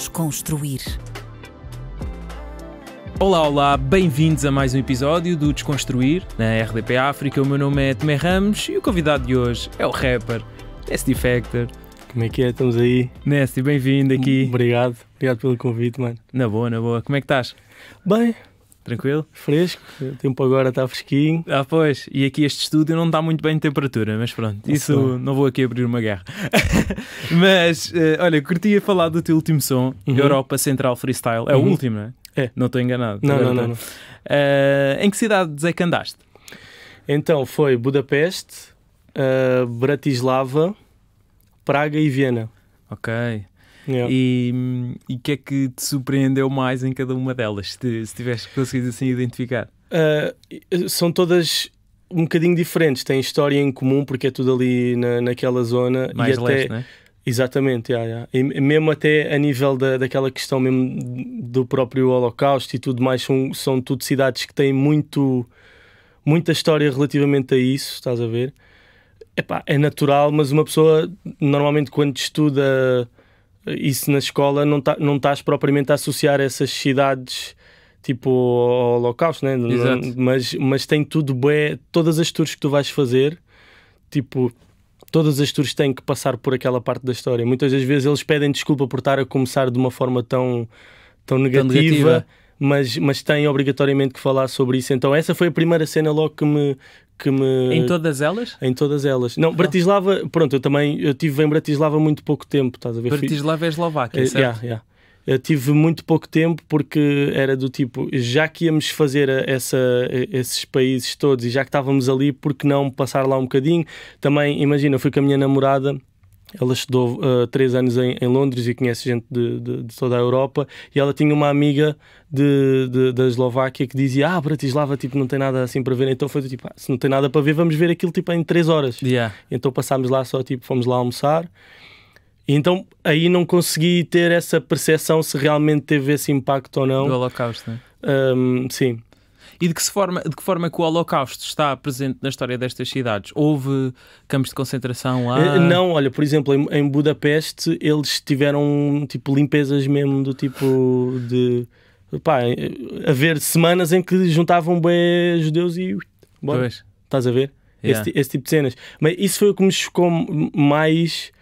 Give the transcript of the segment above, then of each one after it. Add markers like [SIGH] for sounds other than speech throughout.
Desconstruir. Olá, olá, bem-vindos a mais um episódio do Desconstruir na RDP África. O meu nome é Tomé Ramos e o convidado de hoje é o rapper Nasty Factor. Como é que é? Estamos aí. Nasty, bem-vindo aqui. Obrigado, obrigado pelo convite, mano. Na boa, na boa. Como é que estás? Bem, Tranquilo? Fresco, o tempo agora está fresquinho. Ah, pois, e aqui este estúdio não está muito bem de temperatura, mas pronto, Nossa. isso não vou aqui abrir uma guerra. [LAUGHS] mas, uh, olha, curtia falar do teu último som, uhum. Europa Central Freestyle. É uhum. o último, não é? É. Não estou enganado. Não, não, não. não. Uh, eh, em que cidades é que andaste? Então, foi Budapeste, uh, Bratislava, Praga e Viena. Ok. Yeah. E o que é que te surpreendeu mais em cada uma delas, se, te, se tivesse conseguido assim identificar? Uh, são todas um bocadinho diferentes, têm história em comum porque é tudo ali na, naquela zona. Mais e leste, até... né? Exatamente, yeah, yeah. E mesmo até a nível da, daquela questão mesmo do próprio Holocausto e tudo mais, são, são tudo cidades que têm muito, muita história relativamente a isso, estás a ver? Epá, é natural, mas uma pessoa normalmente quando estuda isso na escola não, tá, não estás propriamente a associar essas cidades tipo ao Holocausto, né? Mas, mas tem tudo bem, todas as tours que tu vais fazer, tipo, todas as tours têm que passar por aquela parte da história. Muitas das vezes eles pedem desculpa por estar a começar de uma forma tão, tão negativa. Tão negativa mas, mas tem obrigatoriamente que falar sobre isso. Então, essa foi a primeira cena logo que me, que me. Em todas elas? Em todas elas. Não, ah. Bratislava, pronto, eu também eu tive em Bratislava muito pouco tempo, estás a ver? Bratislava é Eslováquia, eh, certo? Yeah, yeah. Eu tive muito pouco tempo porque era do tipo, já que íamos fazer essa, eh, esses países todos e já que estávamos ali, por que não passar lá um bocadinho? Também, imagina, eu fui com a minha namorada ela estudou uh, três anos em, em, Londres e conhece gente de, de, de, toda a Europa. E ela tinha uma amiga de, de, da Eslováquia que dizia: Ah, Bratislava tipo, não tem nada assim para ver. Então foi tipo: ah, Se não tem nada para ver, vamos ver aquilo tipo, em três horas. Yeah. Então passámos lá só, tipo, fomos lá almoçar. E então aí não consegui ter essa percepção se realmente teve esse impacto ou não. Do Holocausto, né? Um, sim. E de que, forma, de que forma que o Holocausto está presente na história destas cidades? Houve campos de concentração lá? Eh, não, olha, por exemplo, em, em Budapeste eles tiveram tipo limpezas mesmo do tipo de pá, haver eh, semanas em que juntavam bem judeus e estás a ver? Yeah. Esse, esse, tipo de cenas. Mas isso foi o que me chocou mais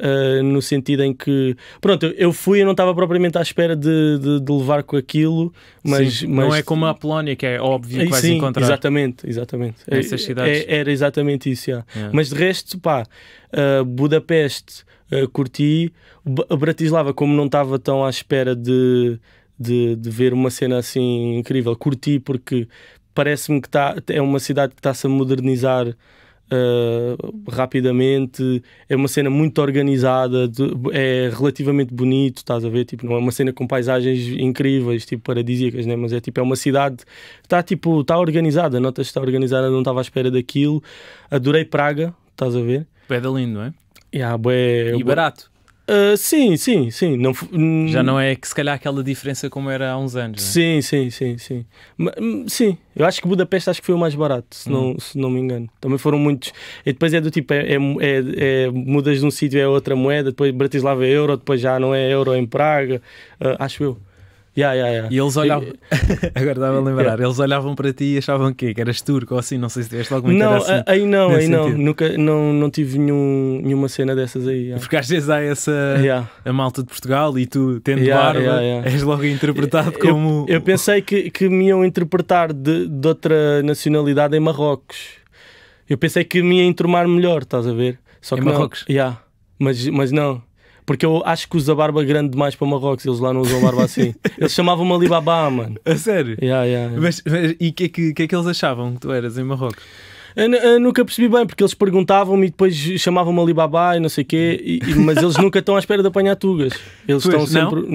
uh, no sentido em que, pronto, eu fui e não estava propriamente à espera de, de, de levar com aquilo, mas, sim, mas, Não é como a Polónia, que é óbvio que vais sim, encontrar. Exatamente, exatamente. É, essas é, cidades. É, era exatamente isso, yeah. Yeah. É. Mas de resto, pá, uh, Budapeste uh, curti, B Bratislava, como não estava tão à espera de, de, de ver uma cena assim incrível, curti porque parece-me que tá, é uma cidade que está-se a modernizar ah, rapidamente. É uma cena muito organizada, de, é relativamente bonito, estás a ver? Tipo, não é uma cena com paisagens incríveis, tipo paradisíacas, né? mas é tipo é uma cidade está tipo está organizada. Notas está organizada, não estava à espera daquilo. Adorei Praga, estás a ver? Pé lindo, não é? Yeah, bué, e bué, barato. Ah, sim, sim, sim. Não, Já não é que se calhar aquela diferença como era há uns anos. É? Sim, sim, sim, sim. Mas, sim, eu acho que Budapeste acho que foi o mais barato, se, não, hum. se não me engano. Também foram muitos. E depois é do tipo, é, é, é, é mudas de um sítio é outra moeda, depois Bratislava é euro, depois já não é euro em Praga, uh, acho eu. Yeah, yeah, yeah. E eles olhavam. Eu... [LAUGHS] Agora estava a lembrar. Eles olhavam para ti e achavam que, eras turco ou assim. Não sei se tiveste alguma Não, assim, aí não, aí não. Nunca, não, não tive nenhum, nenhuma cena dessas aí. Porque às vezes há essa. A malta de Portugal e tu, tendo barba, és logo interpretado como. Eu, pensei que, que me iam interpretar de, de outra nacionalidade em Marrocos. Eu pensei que me ia entromar melhor, estás a ver? Só em Marrocos? Não, yeah. mas, mas não. Porque eu acho que usa barba grande demais para Marrocos, eles lá não usam barba assim. [LAUGHS] Eles chamavam-me Alibaba, mano. A sério? Yeah, yeah, yeah. Mas, mas, e o que, é que, que, é que eles achavam que tu eras em Marrocos? Eu, nunca percebi bem, porque eles perguntavam-me e depois chamavam-me Alibaba e não sei o quê, e, e, mas eles nunca estão à espera de apanhar tugas. Eles estão sempre. Não,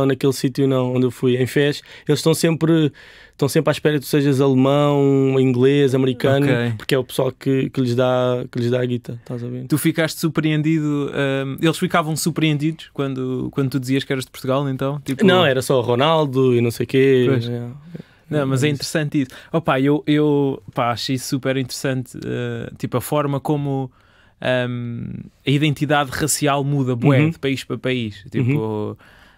não naquele sítio não, onde eu fui, em Fez, eles estão sempre. Estão sempre à espera que tu sejas alemão, inglês, americano, okay. porque é o pessoal que, que, lhes dá, que lhes dá a guita, estás a ver? Tu ficaste surpreendido, hum, eles ficavam surpreendidos quando, quando tu dizias que eras de Portugal, então? Tipo... Não, era só Ronaldo e não sei o quê. Pois. É, é. Não, mas é interessante isso. Opa, eu, eu pá, achei super interessante uh, tipo, a forma como um, ehm, a identidade racial muda bué, uhum. de país para país. Uhum. Tipo, uhum.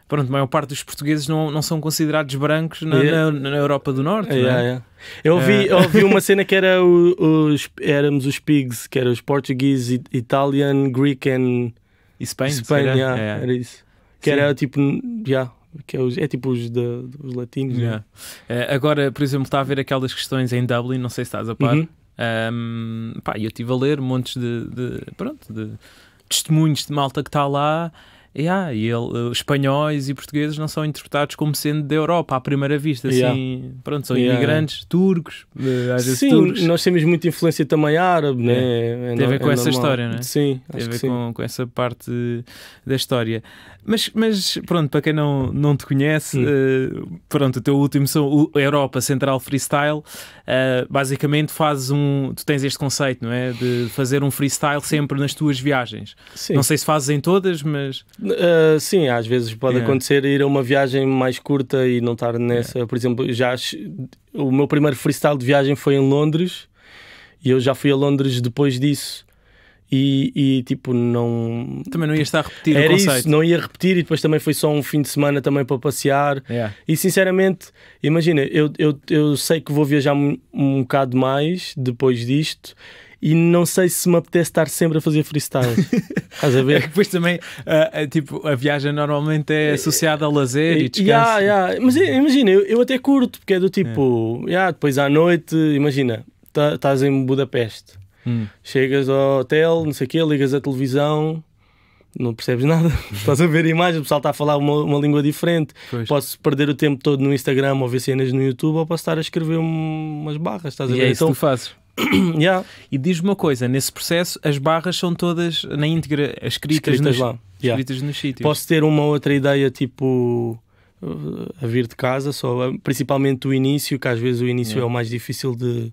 pronto, a maior parte dos portugueses não, não são considerados brancos na, yeah. na, na Europa do Norte. Yeah, é? yeah. Eu vi, eh. eu vi uma [LAUGHS] cena que era o, os, éramos os pigs, que eram os portugueses, Italian, Greek and... E Spain, Spain yeah, era isso. Que Sim. era tipo, yeah, que é, os, é tipo os, de, os latinos. É? Yeah. Né? Uh, agora, por exemplo, está a ver aquelas questões em Dublin, não sei se estás a par. Uhum. Um, pá, eu estive a ler montes de, de, pronto, de testemunhos de malta que está lá yeah, e ele, eh, espanhóis e portugueses não são interpretados como sendo da Europa à primeira vista, assim, yeah. pronto, são yeah. imigrantes, turcos, eh, às vezes sim, turcos. nós temos muita influência também árabe, né? É. Tem a ver é com é essa normal. história, né? Sim, tem a ver com, com, essa parte da história. Mas, mas pronto, para quem não, não te conhece, uh, pronto, o teu último a Europa Central Freestyle, uh, basicamente fazes um, tu tens este conceito, não é? De fazer um freestyle sempre nas tuas viagens. Sim. Não sei se fazes em todas, mas Uh, sim, às vezes pode yeah. acontecer ir a uma viagem mais curta e não estar nessa. Yeah. Por exemplo, já o meu primeiro freestyle de viagem foi em Londres e eu já fui a Londres depois disso. E, e, tipo, não. Também não ia estar a repetir Era o conceito. Isso, não ia repetir e depois também foi só um fim de semana também para passear. Yeah. E sinceramente, imagina, eu, eu, eu sei que vou viajar um, um bocado mais depois disto e não sei se me apetece estar sempre a fazer freestyle. [LAUGHS] Estás a ver? É que depois também, uh, tipo, a viagem normalmente é associada ao lazer e eh, descanso. Yeah, yeah. Mas imagina, eu, eu, até curto, porque é do tipo, é. Yeah, depois à noite, imagina, estás em Budapeste, hum. chegas ao hotel, não sei o quê, ligas a televisão, não percebes nada. [LAUGHS] Estás a ver imagens, o pessoal está a falar uma, uma língua diferente. Pois. Posso perder o tempo todo no Instagram ou ver cenas no YouTube ou posso estar a escrever umas barras. Estás a ver? é isso então, que tu fazes. [COUGHS] yeah. E diz-me uma coisa: nesse processo, as barras são todas na íntegra escritas, escritas nos, lá. Yeah. Escritas nos sítios. Posso ter uma outra ideia, tipo uh, a vir de casa, só, uh, principalmente o início, que às vezes o início yeah. é o mais difícil de,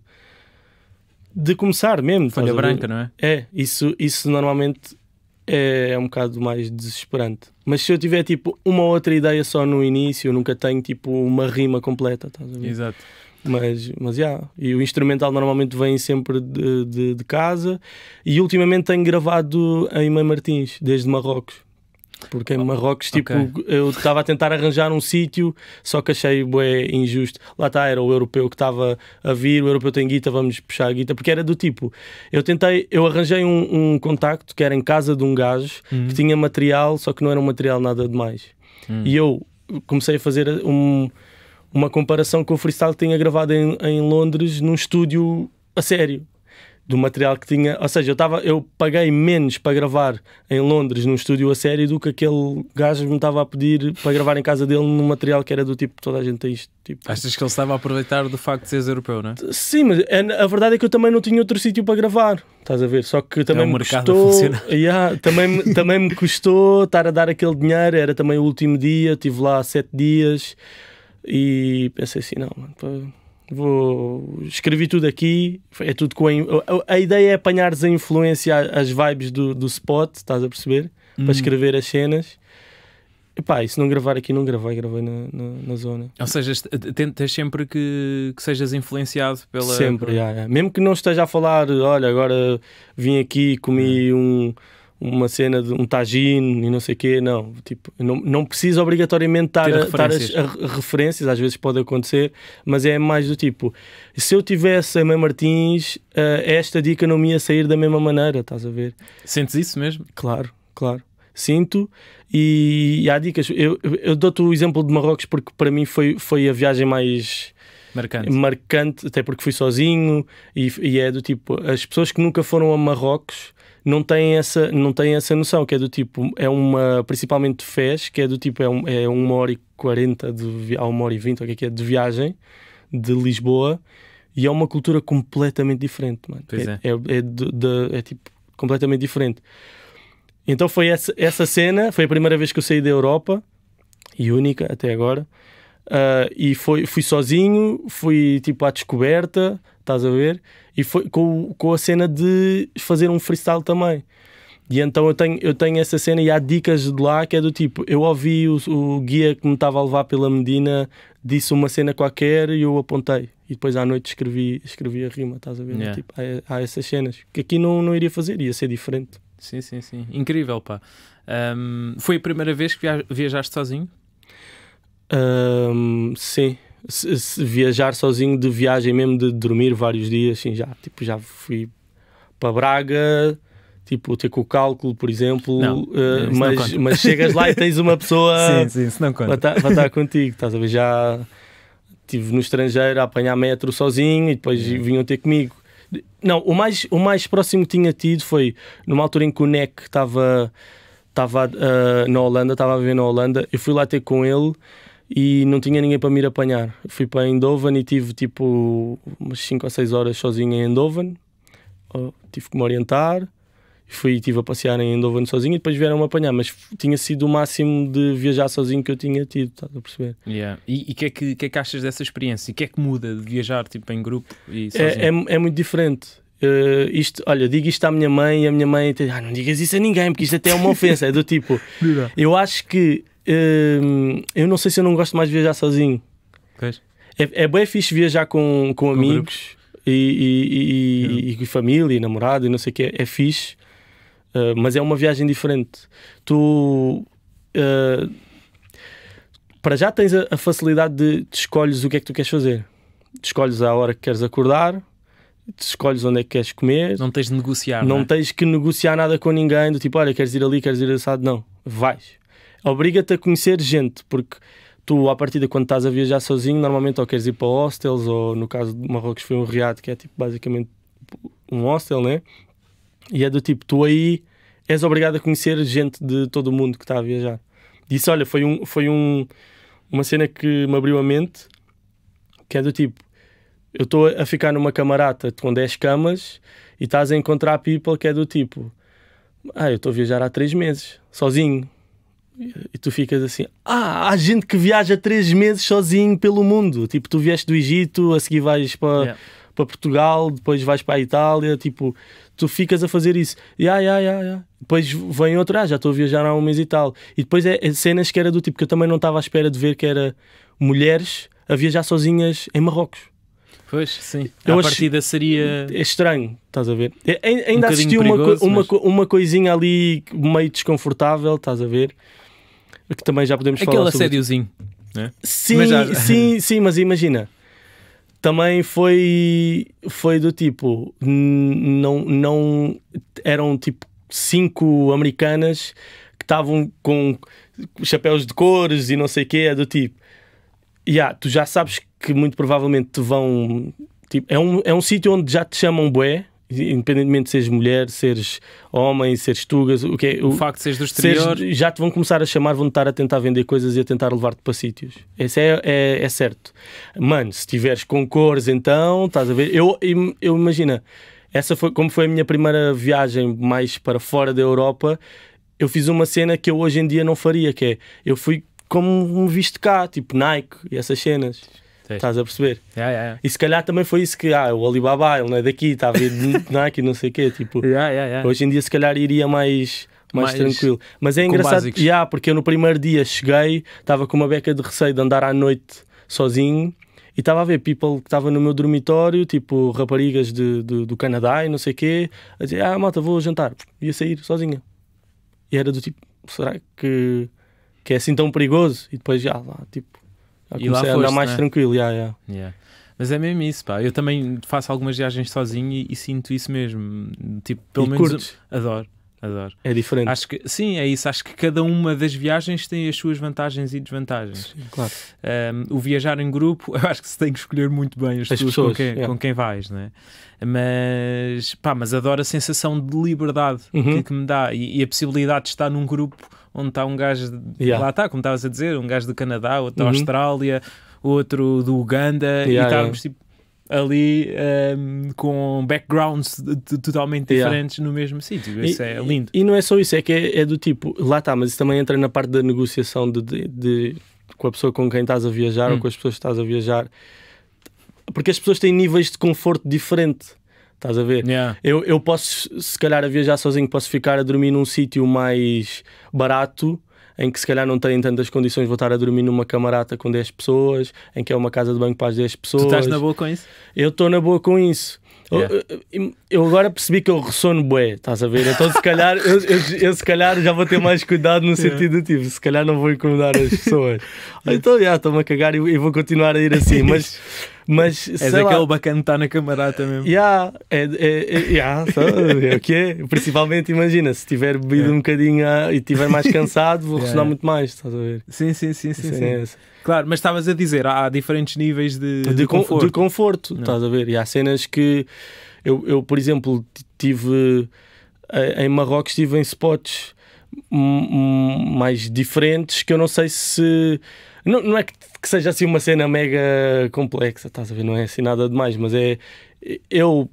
de começar mesmo. Folha branca, não é? É, isso, isso normalmente é, é, um bocado mais desesperante. Mas se eu tiver tipo uma outra ideia só no início, eu nunca tenho tipo uma rima completa, estás a ver? Exato. Mas, mas yeah. E o instrumental normalmente vem sempre de, de, de casa. E ultimamente tenho gravado em Mãe Martins, desde Marrocos. Porque em Marrocos, tipo, okay. eu estava a tentar arranjar um sítio, só que achei bué injusto. Lá está, era o europeu que estava a vir, o europeu tem guita, vamos puxar a guita, porque era do tipo. Eu tentei, eu arranjei um, um contacto que era em casa de um gajo uhum. que tinha material, só que não era um material nada demais. Uhum. E eu comecei a fazer um uma comparação com o Freestyle que tinha gravado em, em Londres num estúdio a sério do material que tinha. Ou seja, eu, tava, eu paguei menos para gravar em Londres, num estúdio a sério, do que aquele gajo me estava a pedir para gravar em casa dele num material que era do tipo toda a gente tem isto. Tipo... Achas que ele estava a aproveitar do facto de seres europeu, não é? Sim, mas é, a verdade é que eu também não tinha outro sítio para gravar. Estás a ver? Só que é também é um me custou. [LAUGHS] Yeah, também, também me custou estar a dar aquele dinheiro. Era também o último dia, estive lá sete dias. E pensei assim: não, mano, vou. Escrevi tudo aqui, é tudo com. A, a ideia é apanhares a influência, as vibes do, do spot, estás a perceber? Hum. Para escrever as cenas. pá e se não gravar aqui, não gravei, gravei na, na, na zona. Ou seja, tentas sempre que, que sejas influenciado pela. Sempre, mesmo que não esteja a falar, olha, agora vim aqui, comi hum. um uma cena de um tagine e não sei o quê, não. Tipo, não, não precisa obrigatoriamente estar, a, referências. Estar a, referências, às vezes pode acontecer, mas é mais do tipo, se eu tivesse a Mãe Martins, uh, esta dica não me ia sair da mesma maneira, estás a ver? Sentes isso mesmo? Claro, claro. Sinto e, e há dicas. Eu, eu dou-te o exemplo de Marrocos porque para mim foi, foi a viagem mais... Marcante. marcante, até porque fui sozinho e, e é do tipo, as pessoas que nunca foram a Marrocos não têm essa, não têm essa noção, que é do tipo, é uma, principalmente fez, que é do tipo, é, um, é uma hora e quarenta, a uma hora e vinte, o que é que é, de viagem, de Lisboa, e é uma cultura completamente diferente, mano. Pois é. É, é, é, de, de, é tipo, completamente diferente. Então foi essa, essa cena, foi a primeira vez que eu saí da Europa, e única até agora, Uh, e foi, fui sozinho, fui tipo à descoberta, estás a ver? E foi com, com a cena de fazer um freestyle também. E então eu tenho, eu tenho essa cena e há dicas de lá que é do tipo: eu ouvi o, o guia que me estava a levar pela Medina, disse uma cena qualquer e eu apontei. E depois à noite escrevi, escrevi a rima, estás a ver? Yeah. Tipo, há, há, essas cenas que aqui não, não iria fazer, ia ser diferente. Sim, sim, sim. Incrível, pá. Um, foi a primeira vez que viajaste sozinho? Um, sim. Se, se viajar sozinho de viagem mesmo, de dormir vários dias, sim, já, tipo, já fui para Braga, tipo, ter com o cálculo, por exemplo, não, uh, mas, mas chegas lá e tens uma pessoa [LAUGHS] sim, sim, isso não conta. Para, estar tá, tá contigo, estás a ver? Já estive no estrangeiro a apanhar metro sozinho e depois é. vinham ter comigo. Não, o mais, o mais próximo que tinha tido foi numa altura em que o NEC estava. Estava uh, na Holanda, estava a viver na Holanda. Eu fui lá ter com ele e não tinha ninguém para me ir apanhar. Fui para Eindhoven e tive tipo umas 5 ou 6 horas sozinho em Eindhoven. Oh, tive que me orientar. Fui, tive a passear em Eindhoven sozinho e depois vieram-me apanhar, mas tinha sido o máximo de viajar sozinho que eu tinha tido, estás a perceber? Yeah. E o que, é que, que, é que achas dessa experiência? E o que é que muda de viajar tipo, em grupo e é, sozinho? É, é, é muito diferente. Uh, isto, olha, digo isto à minha mãe e a minha mãe ah, não digas isso a ninguém, porque isto até é uma ofensa. é do tipo, [LAUGHS] eu acho que uh, eu não sei se eu não gosto mais de viajar sozinho. Pois. É, é bem fixe viajar com, com, com amigos e, e, e, e, família, e namorado, e não sei o que. É, fixe, uh, mas é uma viagem diferente. Tu. Uh, para já tens a, a facilidade de, de escolhes o que é que tu queres fazer. escolhes a hora que queres acordar, escolhes onde é que queres comer. Não tens de negociar. Não, não é? tens que negociar nada com ninguém, do tipo, olha, queres ir ali, queres ir assado. Não, vais obriga-te a conhecer gente, porque tu, à partida, quando estás a viajar sozinho, normalmente ou queres ir para hostels, ou no caso de Marrocos foi um riad, que é tipo basicamente um hostel, né? E é do tipo, tu aí és obrigado a conhecer gente de todo o mundo que está a viajar. disse olha, foi, um, foi um, uma cena que me abriu a mente, que é do tipo, eu estou a ficar numa camarata com 10 camas e estás a encontrar people que é do tipo, ah, eu estou a viajar há 3 meses, sozinho. E tu ficas assim, ah, há gente que viaja três meses sozinho pelo mundo. Tipo, tu vieste do Egito, a seguir vais para, yeah. para Portugal, depois vais para a Itália. Tipo, tu ficas a fazer isso. Yeah, yeah, yeah, yeah. Depois vem outro, ah, já estou a viajar há um mês e tal. E depois é, é cenas que era do tipo que eu também não estava à espera de ver, que era mulheres a viajar sozinhas em Marrocos. Pois, sim. Eu a partida seria. É estranho, estás a ver? É, é, ainda um assisti uma, uma, mas... uma coisinha ali meio desconfortável, estás a ver? que também já podemos Aquele falar. Aquele assédiozinho. É? Sim, já... [LAUGHS] sim, sim, mas imagina. Também foi, foi do tipo, não, não eram tipo cinco americanas que estavam com chapéus de cores e não sei o que, é do tipo, yeah, tu já sabes que muito provavelmente te vão. Tipo, é um, é um sítio onde já te chamam bué, independentemente de seres mulher, seres homem, seres tugas, o que é, o, o facto de seres do exterior, seres, já te vão começar a chamar, vão estar a tentar vender coisas e a tentar levar-te para sítios. Esse é, é, é, certo. Mano, se tiveres com cores, então, estás a ver? Eu, eu, imagina, essa foi como foi a minha primeira viagem mais para fora da Europa. Eu fiz uma cena que eu hoje em dia não faria, que é eu fui como me visto cá, tipo Nike e essas cenas. Fez. Estás a perceber? Yeah, yeah, yeah. E se calhar também foi isso que, ah, o Alibaba, ele não é daqui, está a vir de Nike, não sei o quê. Tipo, hoje em dia, se calhar, iria mais. Mais, mais tranquilo. Mas é engraçado, yeah, porque eu no primeiro dia cheguei, estava com uma beca de receio de andar à noite sozinho e estava a ver people que estava no meu dormitório, tipo raparigas de, de do Canadá e não sei o quê, a dizer: Ah, malta, vou jantar. Ia sair sozinha. E era do tipo: será que, que é assim tão perigoso? E depois já lá, tipo, Tá e lá foste, a andar mais né? tranquilo. Yeah, yeah. Yeah. Mas é mesmo isso, pá. Eu também faço algumas viagens sozinho e, e sinto isso mesmo. Tipo, pelo e menos curtes? adoro. Adoro. É diferente. Acho que, sim, é isso. Acho que cada uma das viagens tem as suas vantagens e desvantagens. Sim, claro. Um, o viajar em grupo, [LAUGHS] eu acho que se tem que escolher muito bem as, as pessoas, com, quem, yeah. com quem vais, né? Mas, pá, mas adoro a sensação de liberdade uhum. que, que, me dá e, e, a possibilidade de estar num grupo onde está um gajo, de, yeah. lá está, como estavas a dizer, um gajo do Canadá, outro da uhum. Austrália, outro do Uganda, yeah, e estávamos tipo ali um, ehm, com backgrounds totalmente diferentes yeah. no mesmo sítio. Isso é e, é lindo. E, e, não é só isso, é que é, é do tipo, lá está, mas isso também entra na parte da negociação de, de, de com a pessoa com quem estás a viajar hum. ou com as pessoas que estás a viajar, porque as pessoas têm níveis de conforto diferente. Estás a ver? Yeah. Eu, eu posso, se calhar, a viajar sozinho, posso ficar a dormir num sítio mais barato, em que se calhar não tenho tantas condições, vou estar a dormir numa camarada com 10 pessoas, em que é uma casa de banho para as 10 pessoas. Tu estás na boa com isso? Eu estou na boa com isso. Yeah. Eu, agora percebi que eu ressono bué, estás a ver? Então se calhar eu, eu, eu, se calhar já vou ter mais cuidado no sentido yeah. tipo, se calhar não vou incomodar as pessoas. [LAUGHS] Então já yeah, estou-me a cagar e, e, vou continuar a ir assim, [LAUGHS] mas. Mas, é sei aquele lá, bacana que está na camarada mesmo. Yeah, é, é, é, yeah, é Principalmente, imagina, se tiver bebido yeah. um bocadinho ah, e estiver mais cansado, vou [LAUGHS] yeah, ressonar muito mais, estás a ver? Sim, sim, sim, sim. É sim. sim. Claro, mas estavas a dizer, há diferentes níveis de, de, de conforto. De conforto, não. estás a ver? E há cenas que eu, eu por exemplo, tive em Marrocos, estive em spots mais diferentes que eu não sei se. Não, não é que, que, seja assim uma cena mega complexa, estás a ver? Não é assim nada demais, mas é. Eu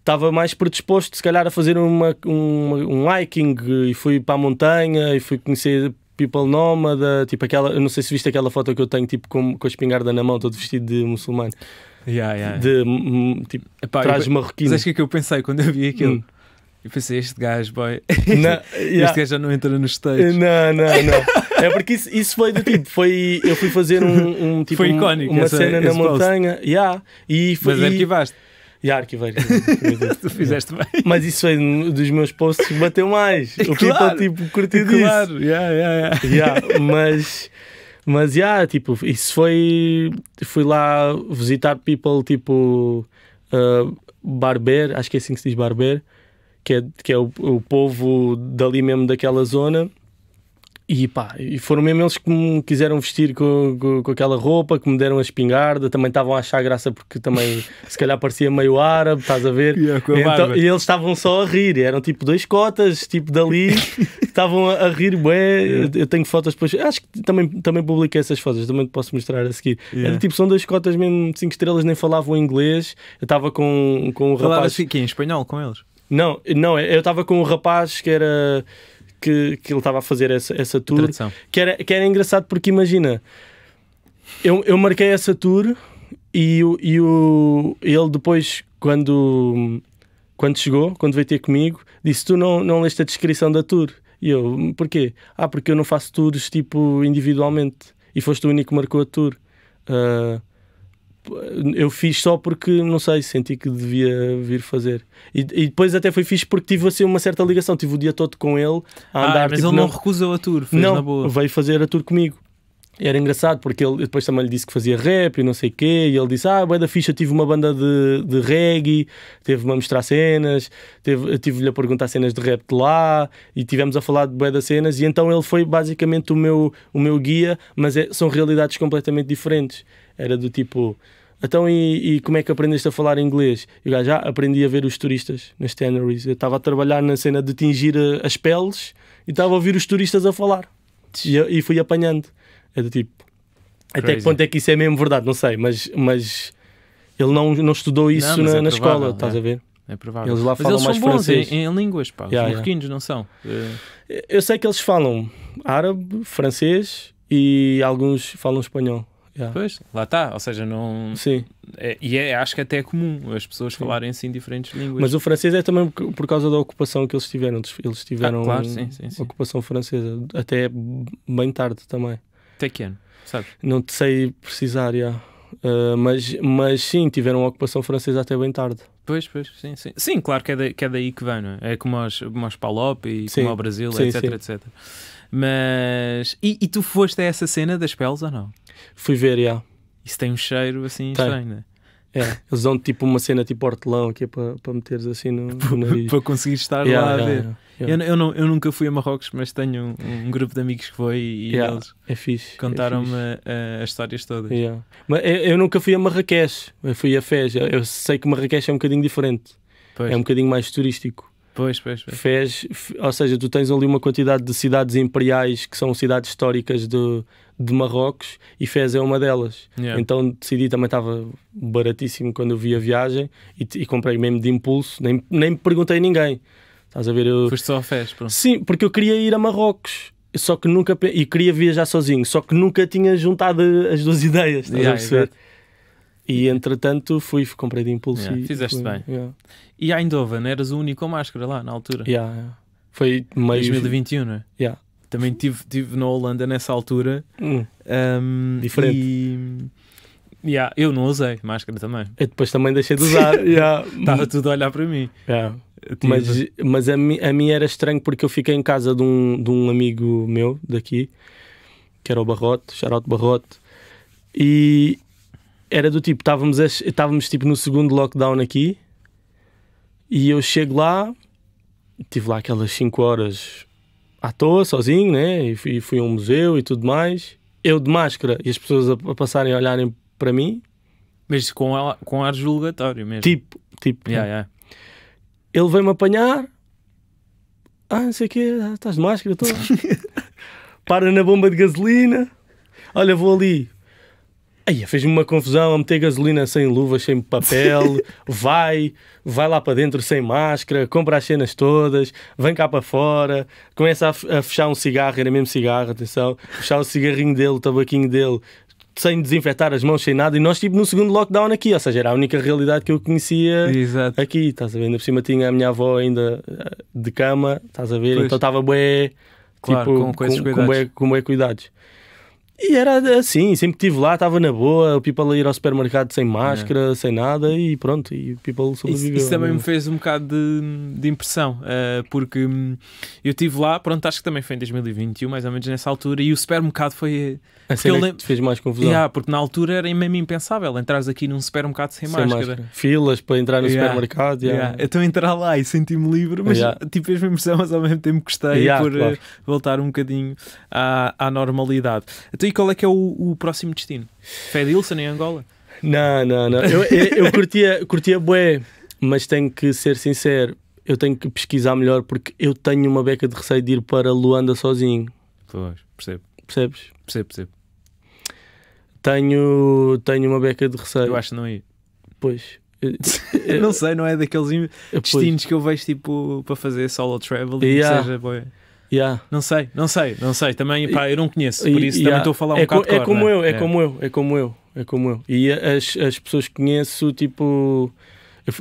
estava mais predisposto, se calhar, a fazer uma, uma, um hiking e fui para a montanha e fui conhecer people nómada, tipo aquela, eu não sei se viste aquela foto que eu tenho, tipo com, com a espingarda na mão, todo vestido de muçulmano. Yeah, yeah, De tipo, Epá, traz eu, marroquino. Mas acho que é que eu pensei quando eu vi aquilo. Hum. Eu pensei, este gajo, boy, [LAUGHS] não, este gajo já não entra nos textos. Não, não, não. [LAUGHS] É porque isso, isso foi do tipo, foi, eu fui fazer um, um tipo, foi icónico, uma essa, cena na montanha, yeah, e foi, mas é e, arquivaste. É e arquivei. [LAUGHS] tu fizeste bem. Mas isso foi dos meus posts bateu mais. [LAUGHS] o tipo, claro, people tipo curtiu disso. Claro, yeah, yeah, yeah. [LAUGHS] yeah mas mas yeah, tipo, isso foi fui lá visitar people tipo uh, barber, acho que é assim que se diz barber, que é que é o, o povo dali mesmo daquela zona e pá, e foram mesmo eles que me quiseram vestir com, com, com, aquela roupa, que me deram a espingarda, também estavam a achar graça porque também se calhar parecia meio árabe, estás a ver? Yeah, [LAUGHS] a então, e eles estavam só a rir, eram tipo dois cotas, tipo dali, [LAUGHS] estavam a, rir, bué. Yeah. Eu, tenho fotos depois, acho que também, também publiquei essas fotos, também te posso mostrar a seguir. Yeah. Era tipo, são dois cotas mesmo, cinco estrelas, nem falavam inglês, eu estava com, com um rapaz. falava assim, aqui em espanhol com eles? Não, não, eu estava com um rapaz que era que, que ele estava a fazer essa, essa tour. Que era, que era engraçado porque imagina, eu, eu marquei essa tour e, o, e o, ele depois, quando, quando chegou, quando veio ter comigo, disse: Tu não, não leste a descrição da tour? E eu, porquê? Ah, porque eu não faço tours tipo individualmente. E foste o único que marcou a tour. Uh, eu fiz só porque, não sei, senti que devia vir fazer. E, e, depois até foi fixe porque tive assim uma certa ligação, tive o dia todo com ele a ah, andar. Mas tipo, ele não, não recusou a tour, fez não, na boa. veio fazer a tour comigo. Era engraçado porque ele depois também lhe disse que fazia rap e não sei o quê, e ele disse: Ah, boa da ficha, tive uma banda de, de reggae, teve-me a mostrar cenas, teve-lhe tive a perguntar cenas de rap de lá, e tivemos a falar de boa das cenas, e então ele foi basicamente o meu, o meu guia, mas é, são realidades completamente diferentes. Era do tipo, então, e, e, como é que aprendeste a falar inglês? Eu já, já aprendi a ver os turistas nas tanneries. Eu estava a trabalhar na cena de tingir eh, as peles e estava a ouvir os turistas a falar. E, fui apanhando. É do tipo. Crazy. Até que ponto é que isso é mesmo verdade? Não sei, mas, mas ele não, não estudou isso não, na, é na escola, estás é. a ver? É provável. Eles lá mas falam eles mais francês. Em, em, línguas, pá. Yeah, Os marroquinos yeah. não são. Eh, eu sei que eles falam árabe, francês e alguns falam espanhol. Yeah. Pois, lá está, ou seja, não. Sim. É, e é, acho que até é comum as pessoas sim. falarem assim diferentes línguas. Mas o francês é também por causa da ocupação que eles tiveram. Eles tiveram ah, claro, sim, sim, ocupação francesa, até bem tarde também. Até que ano, sabes? Não te sei precisar, já. Uh, mas, mas sim, tiveram ocupação francesa até bem tarde. Pois, pois, sim, sim. Sim, claro que é, da, que é daí que vem, não é? É como aos, como Palop e sim, como ao Brasil, sim, etc, sim. etc. Mas. E, e, tu foste a essa cena das peles ou não? Fui ver, já. Isso tem um cheiro assim tem. estranho, né? É, eles dão tipo uma cena tipo hortelão aqui é para, para meteres assim no, no [LAUGHS] nariz. para conseguir estar yeah, lá yeah, a ver. Yeah, eu, eu, não, eu nunca fui a Marrocos, mas tenho um, um grupo de amigos que foi e eles é, é contaram-me é as histórias todas. Mas eu, eu, nunca fui a Marrakech, eu fui a Fez. Eu, eu sei que Marrakech é um bocadinho diferente, pois. é um bocadinho mais turístico. Pois, pois, pois. Fez, ou seja, tu tens ali uma quantidade de cidades imperiais que são cidades históricas de, de Marrocos e Fez é uma delas. Yeah. Então decidi, também estava baratíssimo quando eu vi a viagem e, e, comprei mesmo de impulso, nem, nem perguntei a ninguém. Estás a ver? Eu... Foste só a Fez, pronto. Sim, porque eu queria ir a Marrocos só que nunca e queria viajar sozinho, só que nunca tinha juntado as duas [LAUGHS] ideias, estás yeah, a perceber? Exactly. E entretanto fui, comprei de impulso. Yeah, e fizeste bem. Yeah. E a Eindhoven, eras o único com máscara lá na altura. Yeah, Foi meio. 2021, não é? Também estive tive na Holanda nessa altura. Hum. Um, Diferente. E... Yeah, eu não usei máscara também. Eu depois também deixei de usar. [LAUGHS] yeah. Estava tudo a olhar para mim. Yeah. Mas, mas a, mi, a mim era estranho porque eu fiquei em casa de um, de um amigo meu daqui, que era o Barrote, Charote Barrote, e, era do tipo, estávamos, estávamos tipo no segundo lockdown aqui e eu chego lá, tive lá aquelas 5 horas à toa, sozinho, né? E fui, fui a um museu e tudo mais. Eu de máscara e as pessoas a, a passarem a olharem para mim. Mas com, ela, com ar julgatório mesmo. Tipo, tipo. Yeah, yeah. Ele veio-me apanhar. Ah, não sei o quê, estás de máscara, estou. Então? [LAUGHS] Para na bomba de gasolina. Olha, vou ali, Aí fez-me uma confusão a meter gasolina sem luvas, sem papel, [LAUGHS] vai, vai lá para dentro sem máscara, compra as cenas todas, vem cá para fora, começa a, a fechar um cigarro, era mesmo cigarro, atenção, fechar o cigarrinho dele, o tabaquinho dele, sem desinfetar as mãos, sem nada, e nós, tipo, no segundo lockdown aqui, ou seja, era a única realidade que eu conhecia Exato. aqui, estás a ver? Ainda por cima tinha a minha avó ainda eh, de cama, estás a ver? Pois. Então estava bué, claro, tipo, com, com, com, com, bué, com bué cuidados. E era assim, sempre estive lá, estava na boa, o people ir ao supermercado sem máscara, é. sem nada e pronto, e o people sobreviveu. Isso, isso também me fez um bocado de, de impressão, uh, porque hum, eu estive lá, pronto, acho que também foi em 2021, mais ou menos nessa altura, e o supermercado foi... Eh, a cena é lem... fez mais confusão. Yeah, porque na altura era mesmo impensável, entrares aqui num supermercado sem, sem máscara. máscara. Filas para entrar no yeah. supermercado. Yeah. Yeah. Então entrar lá e senti-me livre, mas yeah. tipo, fez-me impressão, mas ao mesmo tempo gostei por eh, claro. voltar um bocadinho à, à normalidade. Então, sei qual é que é o, o próximo destino. Fedilson em Angola? Não, não, não. Eu, eu, eu curtia, curtia bué, mas tenho que ser sincero. Eu tenho que pesquisar melhor porque eu tenho uma beca de receio de ir para Luanda sozinho. Pois, percebo. Percebes? Percebo, percebo. Tenho, tenho uma beca de receio. Eu acho que não ia. Pois, [LAUGHS] não sei, não é daqueles destinos pois. que eu vejo tipo para fazer solo travel yeah. que seja Boé. Yeah. Não sei, não sei, não sei. Também, pá, eu não conheço, por isso yeah. também estou a falar é um é bocado co É como né? eu, é, é como eu, é como eu, é como eu. E as, as pessoas que conheço, tipo.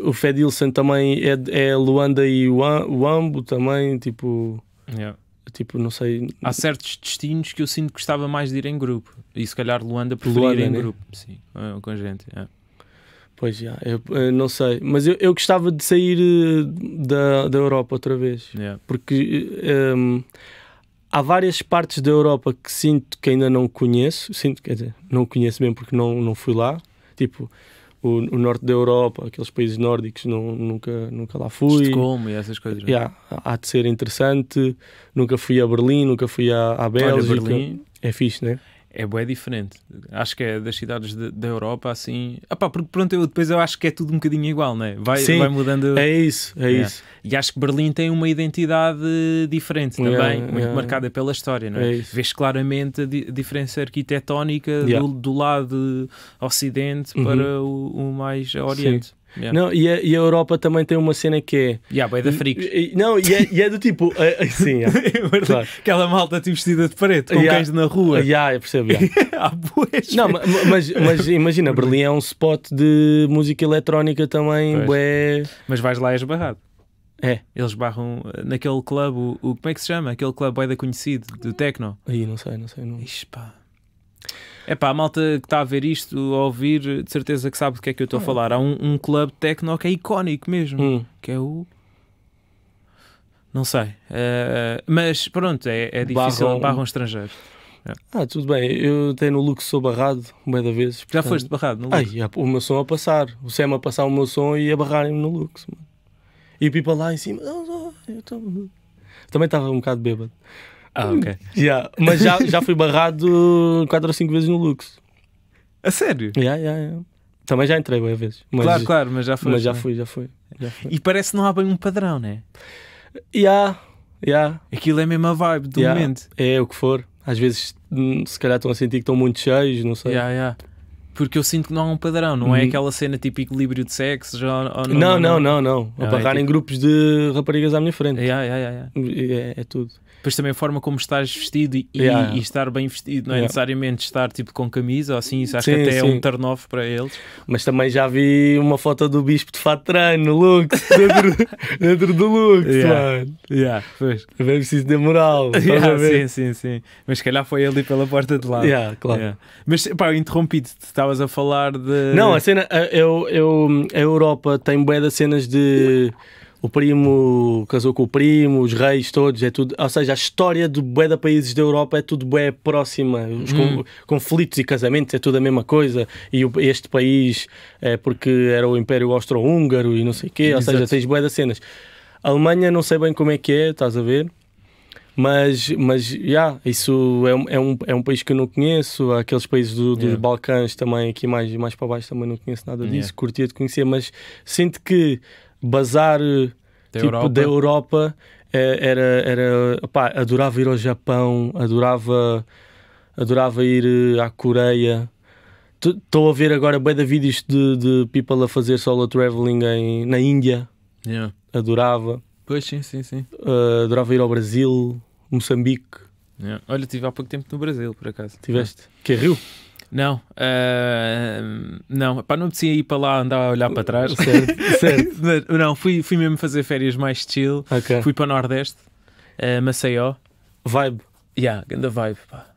O Fedilson também é, é Luanda e o Ambo também, tipo. Yeah. Tipo, não sei. Há certos destinos que eu sinto que gostava mais de ir em grupo. E se calhar Luanda preferir Luanda, ir em né? grupo, sim, com gente. Yeah. Pois já, eu, eu não sei, mas eu, eu gostava de sair eh, da, da Europa outra vez, yeah. porque um, eh, ehm, há várias partes da Europa que sinto que ainda não conheço, sinto, quer dizer, não conheço mesmo porque não, não fui lá, tipo o, o norte da Europa, aqueles países nórdicos, não, nunca, nunca lá fui. Estocolmo e essas coisas. É? Yeah, há de ser interessante, nunca fui a Berlim, nunca fui à, à Bélgica. Olha, Berlim. É fixe, né? é bem diferente. Acho que é das cidades de, da Europa assim. Ah porque pronto, eu, depois eu acho que é tudo um bocadinho igual, né? Vai, Sim, vai mudando. É isso, é, é, isso. E acho que Berlim tem uma identidade diferente também, yeah, muito yeah. marcada pela história, não é? é Vês claramente a diferença arquitetónica yeah. do, do, lado ocidente uhum. para o, o mais oriente. Sim. Yeah. Não, e a, e, a, Europa também tem uma cena que é. Yeah, bem da freaks. Não, e é, e é do tipo. É, é sim, yeah, é. [LAUGHS] é claro. Aquela malta tipo vestida de preto, com yeah. cães na rua. Yeah, eu percebo. Yeah. ah, pois, [LAUGHS] não, mas, mas imagina, Berlim é um spot de música eletrónica também. Bué... Mas vais lá e és barrado. É. Eles barram eh, naquele clube, o, o, como é que se chama? Aquele clube boeda conhecido, do Tecno. Aí, não sei, não sei. Não. Ixi, pá. É pá, a malta que está a ver isto, a ouvir, de certeza que sabe do que é que eu estou a é. falar. Há um, um clube techno que é icónico mesmo, hum. que é o. Não sei. Uh, mas pronto, é, é difícil. Barram, um estrangeiro. É. Ah, tudo bem. Eu até no Luxo sou barrado uma da vez. Portanto... Já foste barrado no Luxo? Ai, o meu som a passar. O SEM a passar o meu som e a barrarem-me no Luxo. E o pipa lá em cima. Oh, oh, Também estava um bocado bêbado. Ah, hum. ok. Yeah. Mas já, já fui barrado 4 ou 5 vezes no Lux. A sério? Yeah, yeah, yeah. Também já entrei bem vezes. Mas, claro, claro, mas já foi. Mas já né? fui, já fui. Já fui. E parece que não há bem um padrão, né? Yeah, yeah. Aquilo é a mesma vibe do yeah. momento. É o que for. Às vezes, hum, se calhar, estão a sentir que estão muito cheios, não sei. Yeah, yeah porque eu sinto que não há um padrão, não é uhum. aquela cena tipo equilíbrio de sexo. não, não, não, não. não. Abarrar ah, é em tipo grupos de raparigas à minha frente. É, é, é, é. tudo. Depois também a forma como estás vestido e, yeah. e estar bem vestido, não é yeah. necessariamente estar tipo com camisa ou assim, isso acho sim, que até sim. é um turn off para eles. Mas também já vi uma foto do Bispo de fato treino, Lux, [LAUGHS] dentro, dentro do Lux, yeah. mano. Yeah, pois. É bem preciso de moral. [LAUGHS] Yeah, sim, sim, sim. Mas se calhar foi ali pela porta de lado Yeah, claro. Yeah. Mas pá, eu interrompi-te, estavas a falar de. Não, a cena, eu, eu, a Europa tem bué de cenas de o primo casou com o primo, os reis todos, é tudo. Ou seja, a história de bué de países da Europa é tudo bué próxima. Os hum. conflitos e casamentos é tudo a mesma coisa. E este país é porque era o Império Austro-Húngaro e não sei o quê. Ou seja, tens bué de cenas. A Alemanha não sei bem como é que é, estás a ver? Mas, mas, já, yeah, isso é, é, um, é um país que eu não conheço. Aqueles países do, dos yeah. Balcãs também, aqui mais, mais para baixo, também não conheço nada disso. Yeah. Curtia de conhecer, mas sinto que bazar eh, da tipo, Europa, da Europa eh, era, era opá, adorava ir ao Japão, adorava, adorava ir eh, à Coreia. Estou a ver agora bem da vídeos de, de people a fazer solo traveling em, na Índia. Yeah. Adorava. Pois sim, sim, sim. Uh, adorava ir ao Brasil, Moçambique. Yeah. Olha, estive há pouco tempo no Brasil, por acaso. Tiveste? Ah. Que é Rio? Não, uh, não, Para não decidi ir para lá andar a olhar para trás. [LAUGHS] Certo, certo. [LAUGHS] não, fui, fui mesmo fazer férias mais chill. Okay. Fui para o Nordeste, uh, Maceió. Vibe. Yeah, ganda vibe, pá.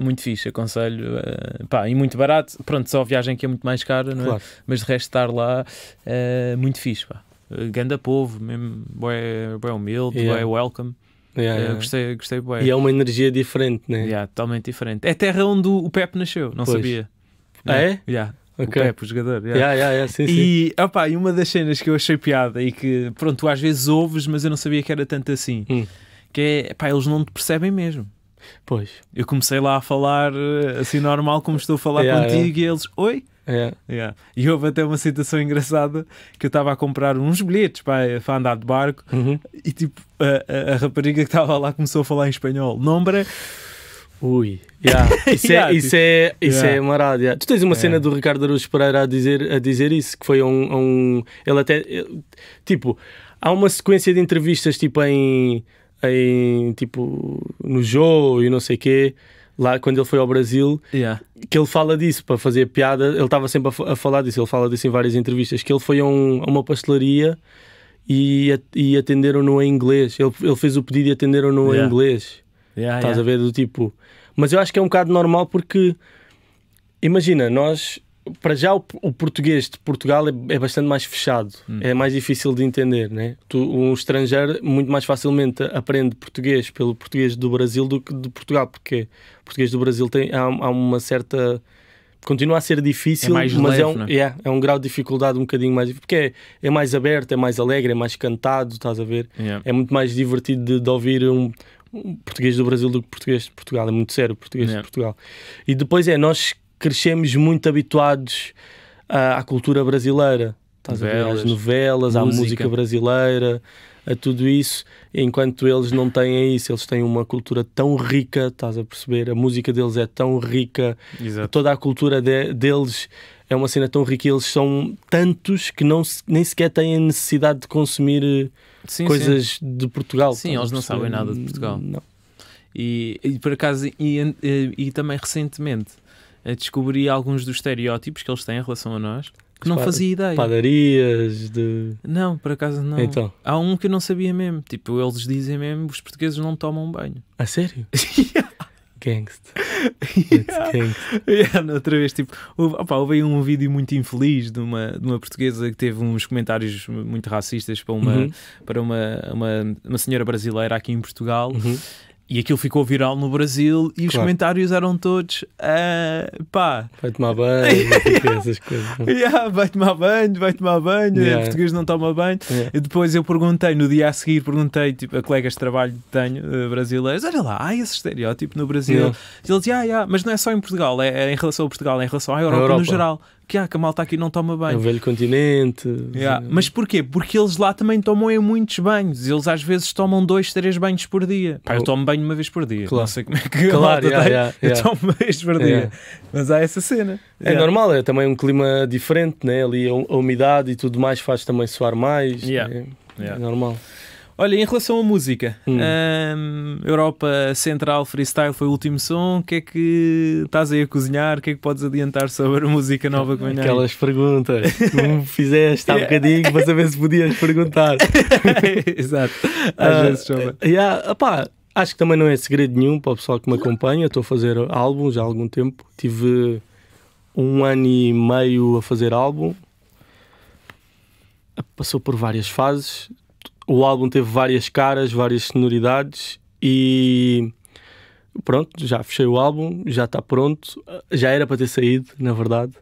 Muito fixe, aconselho. Uh, pá, e muito barato. Pronto, só a viagem que é muito mais cara, não é? Claro. Mas de resto, estar lá, uh, muito fixe, pá. Ganda povo, mesmo, bué, humilde, yeah. welcome. Yeah, yeah. Gostei, gostei E é uma energia diferente, né? Yeah, totalmente diferente. É a terra onde o Pep nasceu, não pois. sabia. Ah, é? Yeah. Okay. O Pepe, o jogador. Yeah. Yeah, yeah, yeah. Sim, e, sim. Opa, e uma das cenas que eu achei piada e que, pronto, às vezes ouves, mas eu não sabia que era tanto assim, hum. que é, pá, eles não te percebem mesmo. Pois. Eu comecei lá a falar eh, assim normal, como estou a falar yeah, contigo, yeah. e eles, oi? É. Yeah. E houve até uma situação engraçada que eu estava a comprar uns bilhetes para, andar de barco uhum. e tipo a, a, rapariga que estava lá começou a falar em espanhol. Nombre. Ui, yeah. [LAUGHS] isso, é, tipo, é, isso, é, isso yeah. é marado. Yeah. Tu tens uma é. cena do Ricardo Araújo Pereira a dizer, a dizer isso, que foi a um, um. Ele até. Ele, tipo, há uma sequência de entrevistas tipo em. em tipo. no jogo e não sei o quê lá quando ele foi ao Brasil, yeah. que ele fala disso para fazer piada. Ele estava sempre a, a, falar disso, ele fala disso em várias entrevistas. Que ele foi a, um, a uma pastelaria e, a, e atenderam-no em inglês. Ele, ele, fez o pedido e atenderam-no yeah. em inglês. Yeah, Estás a ver? Do tipo. Mas eu acho que é um bocado normal porque imagina, nós para já o, o, português de Portugal é, é bastante mais fechado, hum. é mais difícil de entender, né? Tu, um estrangeiro muito mais facilmente aprende português pelo português do Brasil do que de Portugal, porque o português do Brasil tem há, há uma certa continua a ser difícil, é mas é leve, é, um, é? Yeah, é um grau de dificuldade um bocadinho mais porque é, é mais aberto, é mais alegre, é mais cantado, estás a ver? Yeah. É muito mais divertido de, de ouvir um, português do Brasil do que português de Portugal, é muito sério o português de Portugal. E depois é nós crescemos muito habituados à, à cultura brasileira. Estás novelas, a ver? novelas, música. à música brasileira, a tudo isso, enquanto eles não têm isso, eles têm uma cultura tão rica, estás a perceber? A música deles é tão rica, Exato. toda a cultura de, deles é uma cena tão rica e eles são tantos que não, nem sequer têm a necessidade de consumir sim, coisas sim. de Portugal. Sim, eles não sabem nada de Portugal. Não. E, e por acaso, e, e, e também recentemente descobri alguns dos estereótipos que eles têm em relação a nós que não fazia ideia. Padarias de. Não, por acaso não. Então. Há um que eu não sabia mesmo. Tipo, eles dizem mesmo os portugueses não tomam banho. A sério? [LAUGHS] yeah. Gangsta. yeah. Gangsta. Yeah, outra vez, tipo, houve, opa, houve um vídeo muito infeliz de uma, de uma portuguesa que teve uns comentários muito racistas para uma, uhum. para uma, uma, uma senhora brasileira aqui em Portugal. Uhum. E aquilo ficou viral no Brasil e os comentários eram todos uh, pá. Vai tomar banho, [LAUGHS] tipo, essas coisas. Yeah, vai tomar banho, vai tomar banho, yeah. português não toma banho. Yeah. E depois eu perguntei, no dia a seguir, perguntei tipo, a colegas de trabalho que tenho uh, brasileiros: olha lá, há esse estereótipo no Brasil. Yeah. E eles, ah, yeah, mas não é só em Portugal, é, é, em relação a Portugal, é em relação à Europa, Europa. no geral que, ah, que a malta aqui não toma banho. É o velho continente. Yeah. É. Mas porquê? Porque eles lá também tomam em muitos banhos. Eles às vezes tomam dois, três banhos por dia. Pá, eu tomo banho uma vez por dia. Claro. Não sei como é que claro, yeah, Yeah, eu tomo uma vez por dia. Mas há essa cena. É normal, é também um clima diferente, né? ali a, umidade e tudo mais faz também suar mais. Né? é normal. Olha, em relação à música, hum. Europa Central Freestyle foi o último som. O que é que estás aí a cozinhar? O que é que podes adiantar sobre a música nova que vem Aquelas perguntas que me [LAUGHS] fizeste há um bocadinho para saber se podias perguntar. [LAUGHS] Exato, às uh, vezes chama. Yeah, opá, acho que também não é segredo nenhum para o pessoal que me acompanha. Estou a fazer já há algum tempo. Tive um ano e meio a fazer álbum. Passou por várias fases o álbum teve várias caras, várias sonoridades e pronto, já fechei o álbum, já está pronto. Já era para ter saído, na verdade.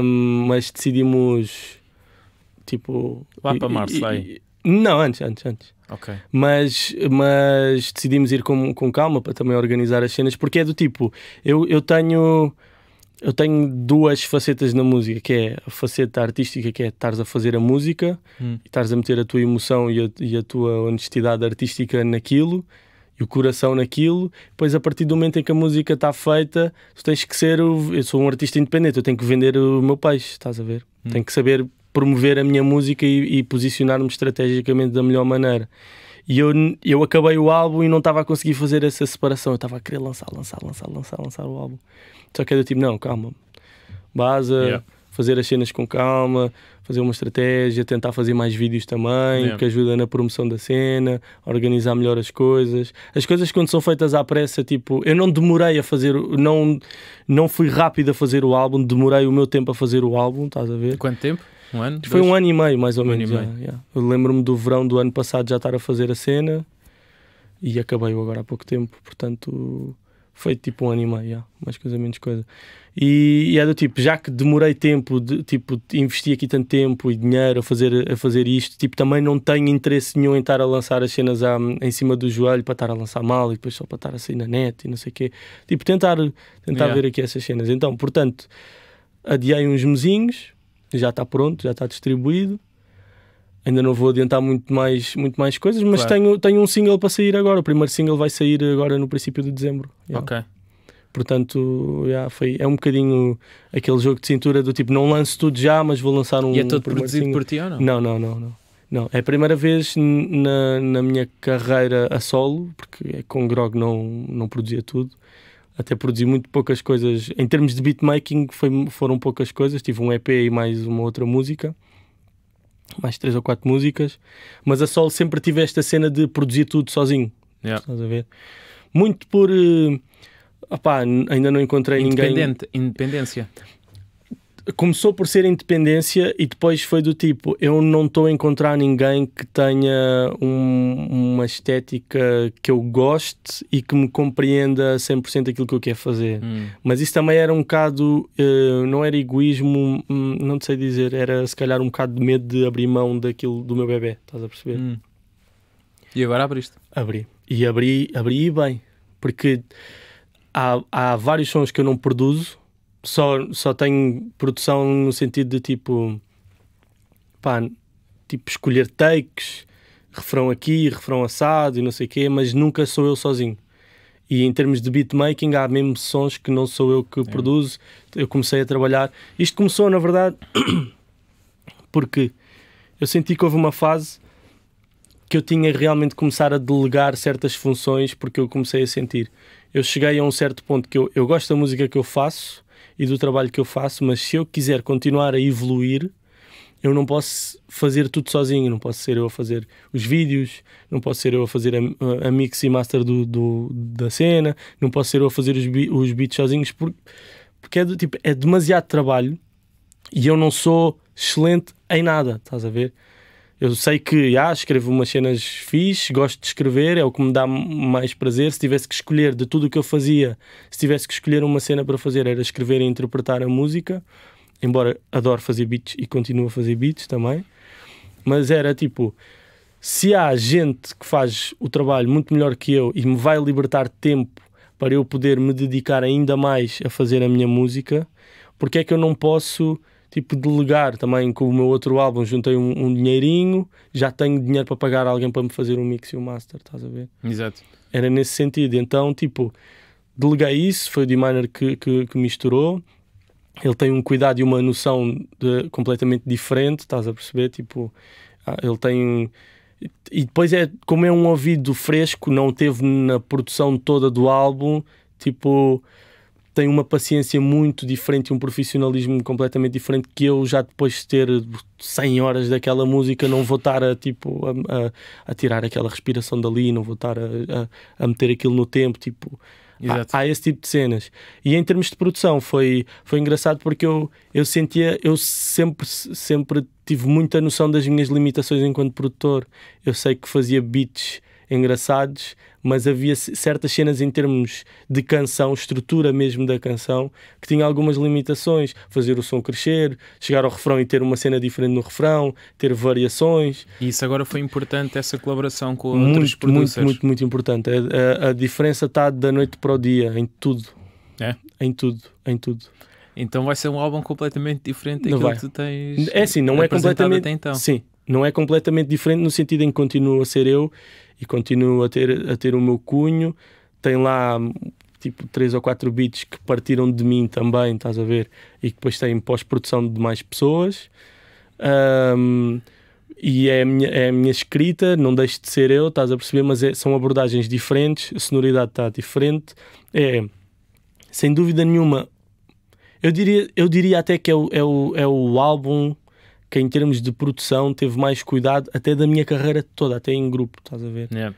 Um, mas decidimos tipo. Lá para março, e, aí. Não, antes, antes, antes. Ok. Mas, mas decidimos ir com, com calma para também organizar as cenas, porque é do tipo, eu, eu tenho eu tenho duas facetas na música, que é a faceta artística, que é estares a fazer a música hum. e estares a meter a tua emoção e a, e a, tua honestidade artística naquilo e o coração naquilo. Depois, a partir do momento em que a música está feita, tu tens que ser. O, eu sou um artista independente, eu tenho que vender o meu peixe, estás a ver? Hum. Tenho que saber promover a minha música e, e posicionar-me estrategicamente da melhor maneira. E eu, eu acabei o álbum e não estava a conseguir fazer essa separação. Eu estava a querer lançar, lançar, lançar, lançar, lançar o álbum. Só que era tipo, não, calma. Baza, yeah. fazer as cenas com calma, fazer uma estratégia, tentar fazer mais vídeos também, yeah. que ajuda na promoção da cena, organizar melhor as coisas. As coisas quando são feitas à pressa, tipo, eu não demorei a fazer, não, não fui rápido a fazer o álbum, demorei o meu tempo a fazer o álbum, estás a ver? Quanto tempo? Um ano? Foi dois? um ano e meio, mais ou um menos. Yeah, é, yeah. Eu lembro-me do verão do ano passado já estar a fazer a cena e acabei agora há pouco tempo, portanto foi tipo um ano e meio, yeah. mais coisa, menos coisa. E, e é do tipo, já que demorei tempo, de, tipo, investi aqui tanto tempo e dinheiro a fazer, a fazer isto, tipo, também não tenho interesse nenhum em estar a lançar as cenas a em cima do joelho para estar a lançar mal e depois só para estar a sair na net e não sei o quê. Tipo, tentar, tentar yeah. ver aqui essas cenas. Então, portanto, adiei uns mesinhos já está pronto, já está distribuído. Ainda não vou adiantar muito mais, muito mais coisas, mas claro. tenho, tenho um single para sair agora. O primeiro single vai sair agora no princípio de dezembro. Yeah. Ok. Portanto, yeah, foi, é um bocadinho aquele jogo de cintura do tipo, não lanço tudo já, mas vou lançar um. E é todo produzido single. por ti ou não? Não, não, não. não. Não, é a primeira vez na, na minha carreira a solo, porque é com Grog não, não produzia tudo até produzi muito poucas coisas. Em termos de beatmaking, foi, foram poucas coisas. Tive um EP e mais uma outra música, mais três ou quatro músicas. Mas a Sol sempre tive esta cena de produzir tudo sozinho. Yeah. Estás a ver? Muito por. Uh, opá, ainda não encontrei Independente, ninguém. Independência começou por ser independência e depois foi do tipo: eu não estou a encontrar ninguém que tenha um, uma estética que eu goste e que me compreenda 100% aquilo que eu quero fazer. Hum. Mas isso também era um bocado, uh, não era egoísmo, hum, não sei dizer, era se calhar um bocado de medo de abrir mão daquilo do meu bebê, estás a perceber? Hum. E agora abriste? Abri. E abri, abri bem, porque há, há vários sons que eu não produzo só, só tenho produção no sentido de tipo. pá, tipo escolher takes, refrão aqui, refrão assado e não sei o quê, mas nunca sou eu sozinho. E em termos de beatmaking, há mesmo sons que não sou eu que é. produzo. Eu comecei a trabalhar. Isto começou, na verdade, [COUGHS] porque eu senti que houve uma fase que eu tinha realmente de começar a delegar certas funções, porque eu comecei a sentir. Eu cheguei a um certo ponto que eu, eu gosto da música que eu faço, e do trabalho que eu faço, mas se eu quiser continuar a evoluir, eu não posso fazer tudo sozinho, não posso ser eu a fazer os vídeos, não posso ser eu a fazer a, a mix e master do, do, da cena, não posso ser eu a fazer os, os beats sozinhos, porque, porque é, do, tipo, é demasiado trabalho e eu não sou excelente em nada, estás a ver? Eu sei que ah, escrevo umas cenas fixe, gosto de escrever, é o que me dá mais prazer. Se tivesse que escolher de tudo o que eu fazia, se tivesse que escolher uma cena para fazer, era escrever e interpretar a música. Embora adoro fazer beats e continuo a fazer beats também. Mas era tipo: se há gente que faz o trabalho muito melhor que eu e me vai libertar tempo para eu poder me dedicar ainda mais a fazer a minha música, porque é que eu não posso tipo, delegar também com o meu outro álbum, juntei um, um dinheirinho, já tenho dinheiro para pagar alguém para me fazer um mix e um master, estás a ver? Exato. Era nesse sentido. Então, tipo, deleguei isso, foi o D-Miner que, que, que, misturou. Ele tem um cuidado e uma noção de, completamente diferente, estás a perceber? Tipo, ah, ele tem. E depois é como é um ouvido fresco, não teve na produção toda do álbum, tipo tem uma paciência muito diferente e um profissionalismo completamente diferente que eu já depois de ter 100 horas daquela música não vou estar a, tipo, a, a, a tirar aquela respiração dali, não vou estar a, a, meter aquilo no tempo, tipo... Há, há, esse tipo de cenas. E em termos de produção foi, foi engraçado porque eu, eu sentia, eu sempre, sempre tive muita noção das minhas limitações enquanto produtor. Eu sei que fazia beats engraçados, mas havia certas cenas em termos de canção, estrutura mesmo da canção, que tinha algumas limitações. Fazer o som crescer, chegar ao refrão e ter uma cena diferente no refrão, ter variações. E isso agora foi importante, essa colaboração com muito, outros producers? Muito, muito, muito importante. A, a, a diferença está da noite para o dia, em tudo. É? Em tudo, em tudo. Então vai ser um álbum completamente diferente daquilo que tu tens. É sim, não é completamente. Então. Sim, não é completamente diferente no sentido em que continuo a ser eu e continuo a ter, a ter o meu cunho. Tem lá tipo três ou quatro beats que partiram de mim também, estás a ver? E que depois têm pós-produção de mais pessoas. Um, e é a, minha, é a minha escrita, não deixo de ser eu, estás a perceber? Mas é, são abordagens diferentes, a sonoridade está diferente. É, sem dúvida nenhuma, eu diria, eu diria até que é o, é o, é o álbum que em termos de produção teve mais cuidado até da minha carreira toda, até em grupo, estás a ver? Yeah.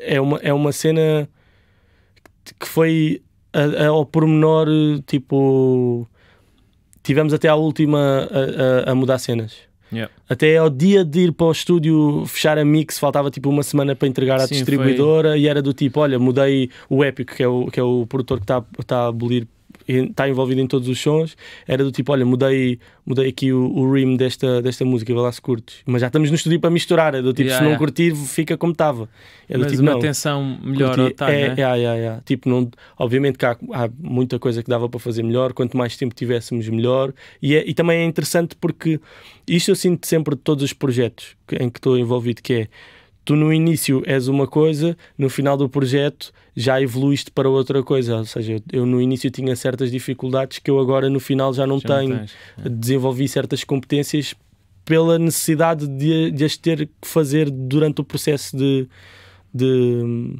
É, uma, é uma cena que foi a, a, ao pormenor, tipo, tivemos até à última a, a mudar cenas. Yeah. Até ao dia de ir para o estúdio fechar a mix, faltava tipo uma semana para entregar à Sim, distribuidora foi... e era do tipo: olha, mudei o Epic, que é o, que é o produtor que está tá a abolir está envolvido em todos os sons, era do tipo, olha, mudei, mudei aqui o, o rim desta, desta música, vai lá se curtes. Mas já estamos no estúdio para misturar, é do tipo, yeah, se não yeah. curtir, fica como estava. É do Mas tipo, uma não, tensão melhor curti, tarde, é, né? é, Tipo, não, obviamente que há, há, muita coisa que dava para fazer melhor, quanto mais tempo tivéssemos, melhor. E, é, e também é interessante porque isto eu sinto sempre de todos os projetos em que estou envolvido, que é tu no início és uma coisa, no final do projeto já evoluíste para outra coisa. Ou seja, eu, no início tinha certas dificuldades que eu agora no final já não já tenho. Não é. Desenvolvi certas competências pela necessidade de, de, as ter que fazer durante o processo de, de,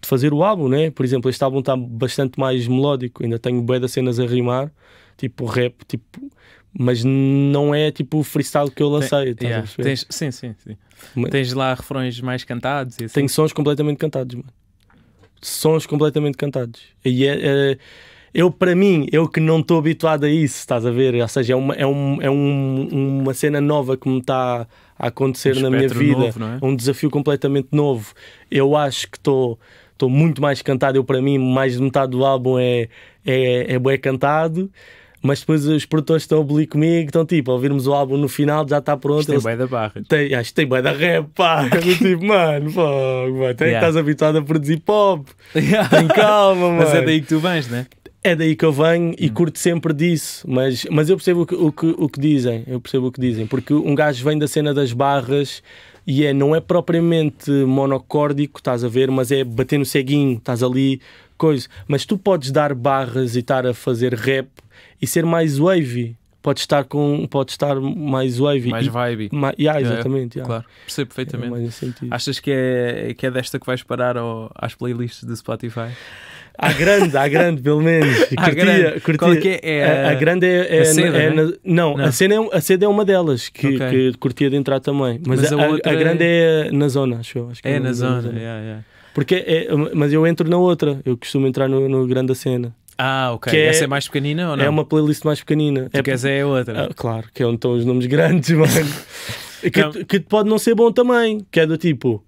de, fazer o álbum, né? Por exemplo, este álbum está bastante mais melódico, ainda tenho bué das cenas a rimar, tipo rap, tipo mas não é tipo o freestyle que eu lancei. Tem, yeah. Tens, sim, sim, sim. Mas, Tens lá refrões mais cantados e assim. Tenho sons completamente cantados, mano. Sons completamente cantados. E é, é eu, para mim, eu que não estou habituado a isso, estás a ver? Ou seja, é uma, é um, é um, uma cena nova que me está a acontecer um na minha vida, novo, é? um desafio completamente novo. Eu acho que estou muito mais cantado. Eu, para mim, mais de metade do álbum é, é, é bem cantado mas depois os produtores estão a bolir comigo, estão tipo, a ouvirmos o álbum no final, já está pronto. Isto eles... tem da barra. Tem, acho que tem bué da rap, pá. [LAUGHS] tipo, mano, fogo, mano. É yeah. estás habituado a produzir pop. Yeah. Tem calma, mano. [LAUGHS] Mas é daí que tu vens, né? É daí que eu venho e hum. curto sempre disso, mas, mas eu percebo o que, o, que, o que dizem, eu percebo o que dizem, porque um gajo vem da cena das barras, e é, não é propriamente monocórdico, estás a ver, mas é bater no ceguinho, estás ali, coisa. Mas tu podes dar barras e estar a fazer rap e ser mais wavy. Pode estar, com, pode estar mais wave Mais vibe. E, ma, yeah, exatamente. Yeah. Claro, percebo perfeitamente. É Achas que é, que é desta que vais parar ao, às playlists do Spotify? A grande, a grande, pelo menos. [LAUGHS] A curtia, grande. Curtia. Qual é, é a, a, grande é. é, a seda, é não, é? não, A, cena é, a seda é uma delas que, okay. que curtia de entrar também. Mas, mas a, a, a, grande é-, é... na zona, acho eu. Acho é, é na, zona, zona. Yeah, yeah. Porque é, mas eu entro na outra. Eu costumo entrar no, no Grande Cena. Ah, ok. Que Essa é, é, mais pequenina ou não? É uma playlist mais pequenina. Porque é, essa é outra. Ah, claro, que é onde estão os nomes grandes, [LAUGHS] mano. que, que pode não ser bom também. Que é do tipo,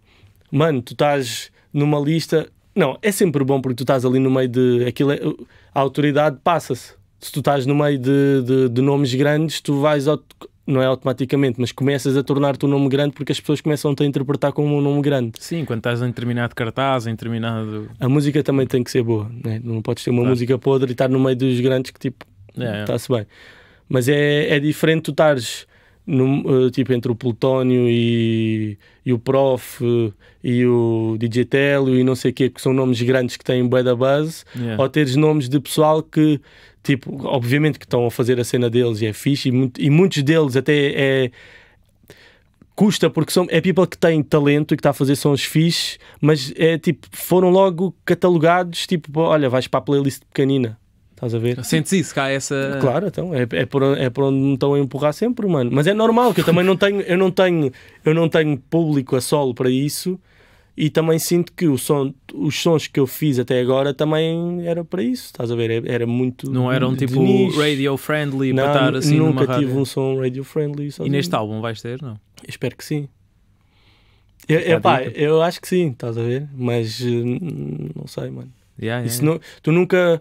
mano, tu estás numa lista não, é sempre bom porque tu estás ali no meio de. Aquilo é, a autoridade passa-se. Se tu estás no meio de, de, de nomes grandes, tu vais. Não é automaticamente, mas começas a tornar-te um nome grande porque as pessoas começam -te a interpretar como um nome grande. Sim, quando estás em determinado cartaz, em determinado. A música também tem que ser boa, né? não podes ter uma claro. música podre e estar no meio dos grandes que tipo. É, é. Está-se é. bem. Mas é, é diferente tu estares no, eh, tipo entre o Plutónio e, e o Prof eh, e o DJ Telio e não sei o que, que são nomes grandes que têm bué da base, yeah. ou teres nomes de pessoal que, tipo, obviamente que estão a fazer a cena deles e é fixe, e, muito, e muitos deles até é custa porque são, é people que têm talento e que está a fazer sons fixe, mas é tipo, foram logo catalogados, tipo, olha, vais para a playlist pequenina estás a ver? Sentes isso, cá essa. Claro, então, é, é, por, é por onde me estão a empurrar sempre, mano. Mas é normal, que eu também não tenho, eu não tenho, eu não tenho público a solo para isso e também sinto que o som, os sons que eu fiz até agora também era para isso, estás a ver? É, era muito. Não eram tipo radio friendly para estar assim Nunca tive rádio. um som radio friendly. E neste álbum vais ter, não? espero que sim. Eu, é pá, eu acho que sim, estás a ver? Mas hum, não sei, mano. Yeah, yeah, yeah. Não, tu nunca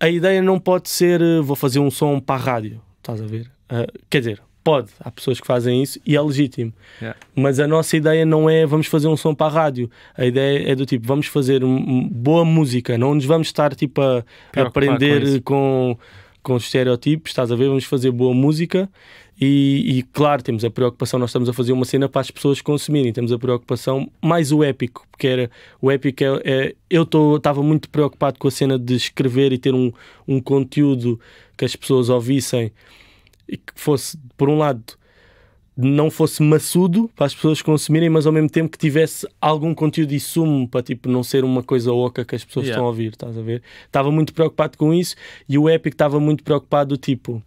a ideia não pode ser eh, vou fazer um som para a rádio, estás a ver? Uh, quer dizer, pode, há pessoas que fazem isso e é legítimo. Yeah. Mas a nossa ideia não é vamos fazer um som para a rádio. A ideia é do tipo, vamos fazer boa música, não nos vamos estar tipo a aprender com com os estereotipos, estás a ver? Vamos fazer boa música e, e, claro, temos a preocupação, nós estamos a fazer uma cena para as pessoas consumirem, temos a preocupação mais o épico, porque era o épico é, é eu estava muito preocupado com a cena de escrever e ter um, um conteúdo que as pessoas ouvissem e que fosse, por um lado, não fosse maçudo para as pessoas consumirem, mas ao mesmo tempo que tivesse algum conteúdo e sumo para tipo, não ser uma coisa oca que as pessoas yeah. estão a ouvir, estás a ver? Estava muito preocupado com isso e o Epic estava muito preocupado tipo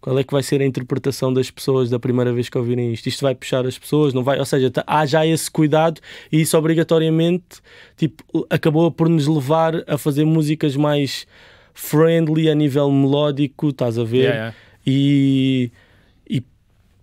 qual é que vai ser a interpretação das pessoas da primeira vez que ouvirem isto? Isto vai puxar as pessoas? Não vai? Ou seja, tá, há já esse cuidado e isso obrigatoriamente tipo, acabou por nos levar a fazer músicas mais friendly a nível melódico, estás a ver? Yeah, yeah. E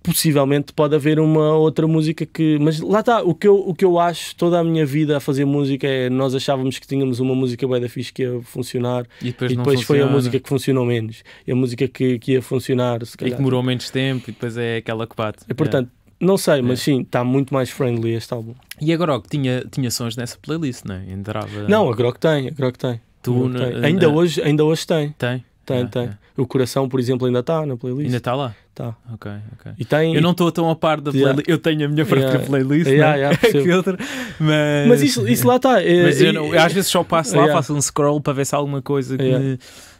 possivelmente pode haver uma outra música que. Mas lá está, o que, eu, o que eu acho toda a minha vida a fazer música é nós achávamos que tínhamos uma música bem da fixe que ia funcionar e depois, e depois foi a música que funcionou menos, e a música que, que ia funcionar. Se calhar. E que demorou menos tempo e depois é aquela que bate. E, portanto, é. Não sei, mas é. sim, está muito mais friendly este álbum. E a Grok tinha, tinha sons nessa playlist, não é? Entrava... Não, a Grok tem, a Grok tem. Tu, tem. Ainda, hoje, ainda hoje tem. Tem tem, é, tem. É. O coração, por exemplo, ainda está na playlist. Ainda está lá? Está. Ok, ok. E tem... Eu não estou tão a par da playlist. Eu tenho a minha própria playlist, yeah, né? [LAUGHS] que outra. Mas, mas isso, isso lá está. É- mas eu, não, às vezes só passo lá, faço um scroll para ver se há alguma coisa que me,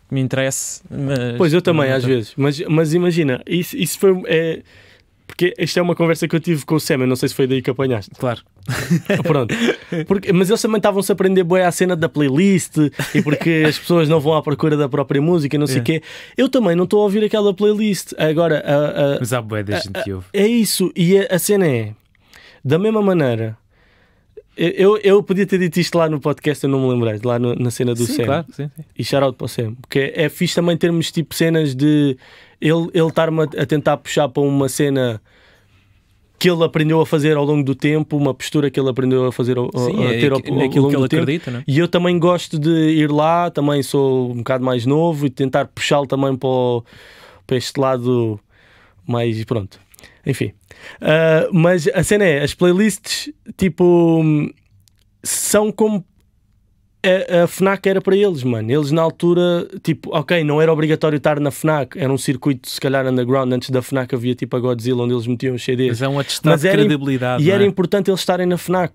me interesse. Mas... Pois eu também, às vezes. Mas, mas imagina, isso, isso foi. É porque esta é uma conversa que eu tive com o Sam, eu não sei se foi daí que apanhaste. Claro. Ah, pronto. Porque, mas eles também estavam-se a aprender bem à cena da playlist e porque as pessoas não vão à procura da própria música e não sei o é. quê. Eu também não estou a ouvir aquela playlist. Agora, a, a, mas há boé da gente ouve. É isso, e a, a cena é da mesma maneira eu, eu podia ter dito isto lá no podcast, eu não me lembrei, lá no, na cena do sim, Sam. Claro, sim, sim. E shout out para o Sam. Porque é fixe também termos tipo cenas de ele, estar-me a tentar puxar para uma cena que ele aprendeu a fazer ao longo do tempo, uma postura que ele aprendeu a fazer Sim, a, a é, ter ao, ao longo do tempo. né? E eu também gosto de ir lá, também sou um bocado mais novo e tentar puxá-lo também para, o, para este lado mais pronto. Enfim. Uh, mas a cena é, as playlists tipo hum, são como a, a, FNAC era para eles, mano. Eles na altura, tipo, ok, não era obrigatório estar na FNAC, era um circuito, se calhar, underground. Antes da FNAC havia tipo a Godzilla, onde eles metiam os CDs. Mas é um atestado Mas era, de credibilidade. E é? era importante eles estarem na FNAC.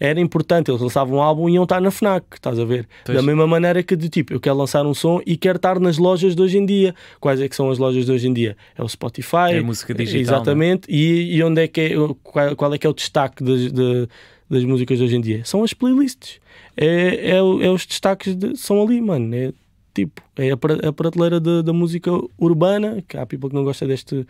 Era importante, eles lançavam um álbum e iam estar na FNAC, estás a ver? Pois. Então da mesma maneira que de tipo, eu quero lançar um som e quero estar nas lojas de hoje em dia. Quais é que são as lojas de hoje em dia? É o Spotify, é a música digital. Exatamente. É? E, e, onde é que é, qual, qual, é que é o destaque de, de das músicas de hoje em dia são as playlists. É, é, é os destaques, de, são ali, mano. É tipo, é a, prateleira de, da música urbana, que há people que não gosta deste,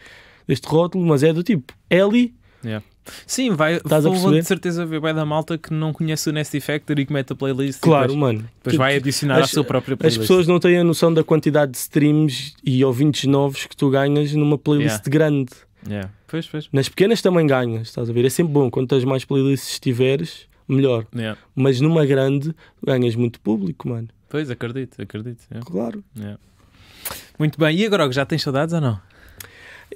deste rótulo, mas é do tipo, é ali. Yeah. Sim, vai, Estás vou, de certeza ver vai da malta que não conhece o Nest Factor e que mete a playlist. Claro, depois, mano. Depois tu, tipo, vai adicionar a sua própria playlist. As pessoas não têm a noção da quantidade de streams e ouvintes novos que tu ganhas numa playlist yeah. grande. Yeah. Pois, pois. Nas pequenas também ganhas, estás a ver? É sempre bom, quantas mais playlists tiveres, melhor. Yeah. Mas numa grande ganhas muito público, mano. Pois, acredito, acredito. Yeah. Claro. Muito bem, e agora já tens saudades ou não?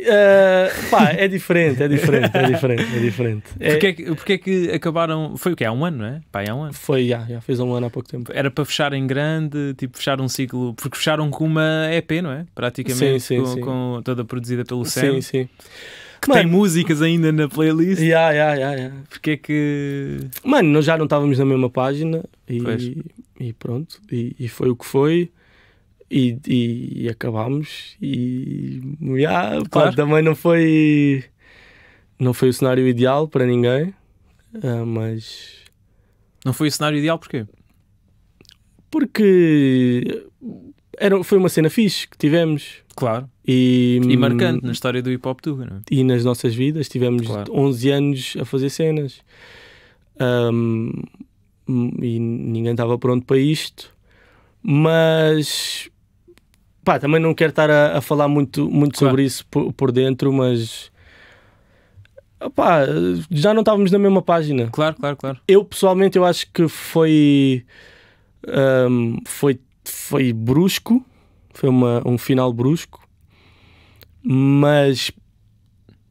Uh, pá, é diferente, é diferente, é diferente, é diferente. É... [LAUGHS] Porquê, é que, porquê é que acabaram? Foi o que? Há um ano, não é? Pá, há um ano. Foi, já, já fez um ano há pouco tempo. Era para fechar em grande, tipo, fechar um ciclo, porque fecharam com uma EP, não é? Praticamente, sim, sim, com, sim. com, toda produzida pelo Céu. Sim, sim. Que Mano, tem músicas ainda na playlist. Yeah, yeah, yeah, yeah. Porque é que. Mano, nós já não estávamos na mesma página e, e pronto. E, e foi o que foi. E, e, acabámos e yeah, claro. pá, também não foi não foi o cenário ideal para ninguém, ah, mas não foi o cenário ideal porquê? Porque era, foi uma cena fixe que tivemos. Claro. E, e marcante na história do hip hop tu não é? E nas nossas vidas tivemos claro. 11 anos a fazer cenas. Um, e ninguém estava pronto para isto. Mas Pá, também não quero estar a, a falar muito, muito claro. sobre isso por, por dentro, mas. Pá, já não estávamos na mesma página. Claro, claro, claro. Eu pessoalmente eu acho que foi. Um, foi, foi brusco, foi uma, um final brusco, mas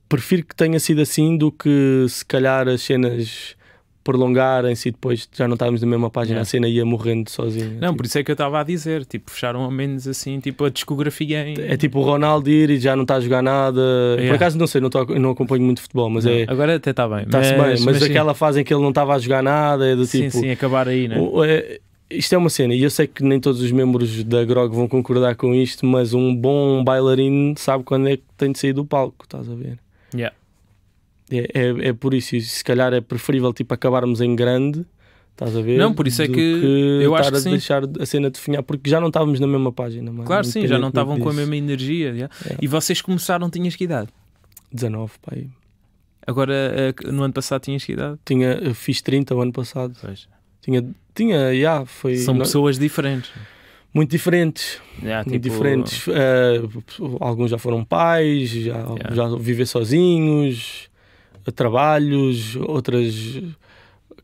prefiro que tenha sido assim do que se calhar as cenas prolongarem-se e depois já não estávamos na mesma página, yeah. a cena ia morrendo sozinha. Não, tipo. por isso é que eu estava a dizer, tipo, fecharam ao menos assim, tipo, a discografia em... É tipo o Ronaldo ir e já não está a jogar nada. Yeah. Por acaso não sei, não, tô, não acompanho muito futebol, mas não. é. Agora até está bem. Está-se bem, mas, mas aquela sim. fase em que ele não estava a jogar nada é do sim, tipo. Sim, sim, acabar aí, né? é, isto é uma cena, e eu sei que nem todos os membros da Grog vão concordar com isto, mas um bom bailarino sabe quando é que tem de sair do palco, estás a ver? Yeah. É, é, é, por isso, se calhar é preferível tipo acabarmos em grande, estás a ver? Não, por isso é que, que eu acho que sim. deixar a cena definhar, porque já não estávamos na mesma página. mas claro, sim, já não estavam com a mesma energia. Yeah? É. E vocês começaram, tinhas que idade? 19, pai. Agora, eh, no ano passado tinhas que idade? Tinha, fiz 30 o ano passado. Pois. Tinha, tinha, já, yeah, foi... São não... pessoas diferentes. Muito diferentes. Yeah, muito tipo... diferentes. Uh, alguns já foram pais, já, já viver sozinhos trabalhos, outras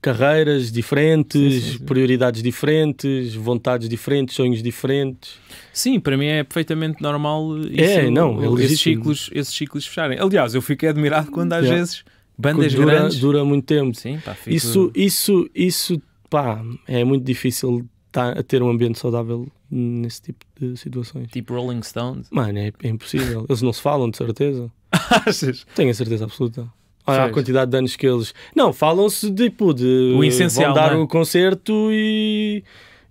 carreiras diferentes, sim, sim, sim. prioridades diferentes, vontades diferentes, sonhos diferentes. Sim, para mim é perfeitamente normal isso, é, não, é esses, ciclos, esses ciclos fecharem. Aliás, eu fiquei admirado quando às yeah. vezes bandas dura, grandes dura muito tempo. Sim, pá, fico... Isso, isso, isso, pá, é muito difícil a ter um ambiente saudável nesse tipo de situações. Tipo Rolling Stones? Mano, é, é impossível. Eles não se falam, de certeza. [LAUGHS] Tenho a certeza absoluta. Olha a quantidade de anos que eles. Não, falam-se tipo de. O essencial. Vão dar é? o concerto e.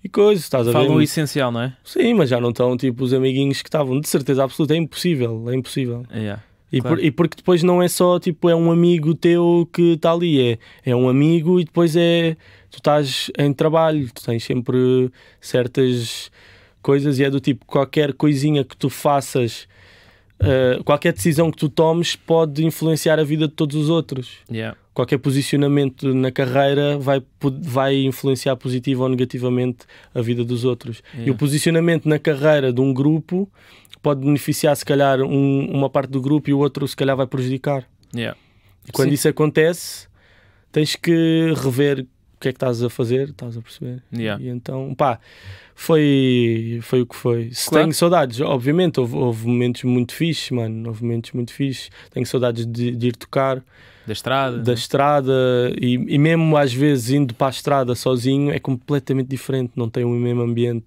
E coisas, estás a Falam ver? Falam o essencial, não é? Sim, mas já não estão tipo os amiguinhos que estavam. De certeza absoluta, é impossível. É impossível. Yeah. E, claro. por, e, porque depois não é só tipo, é um amigo teu que está ali, é, é um amigo e depois é tu estás em trabalho, tu tens sempre certas coisas e é do tipo qualquer coisinha que tu faças eh, qualquer decisão que tu tomes pode influenciar a vida de todos os outros. Yeah. Qualquer posicionamento na carreira vai, vai influenciar positivo ou negativamente a vida dos outros. Yeah. E o posicionamento na carreira de um grupo pode beneficiar, se calhar, um, uma parte do grupo e o outro, se calhar, vai prejudicar. Yeah. E quando Sim. isso acontece, tens que rever o que é que estás a fazer, estás a perceber? E então, pá foi, foi o que foi. claro. tenho saudades, obviamente, houve, houve, momentos muito fixe, mano. Houve momentos muito fixe. Tenho saudades de, de ir tocar. Da estrada. Da né? estrada. E, e, mesmo às vezes indo para a estrada sozinho é completamente diferente. Não tem o mesmo ambiente.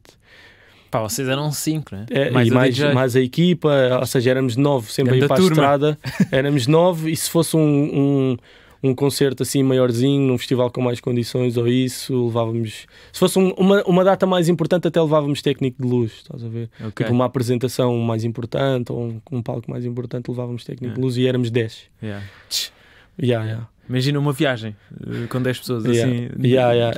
Pá, vocês eram cinco, né? É, mais e mais, mais a equipa, ou seja, éramos nove sempre Grande para turma. a estrada. [LAUGHS] Éramos nove e se fosse um, um um concerto assim maiorzinho, num festival com mais condições ou isso, levávamos. Se fosse um, uma, uma data mais importante, até levávamos técnico de luz, estás a ver? Okay. Tipo uma apresentação mais importante ou um, um palco mais importante, levávamos técnico yeah. de é. luz e éramos 10. Yeah. Yeah, yeah. Imagina uma viagem eh, com 10 pessoas assim.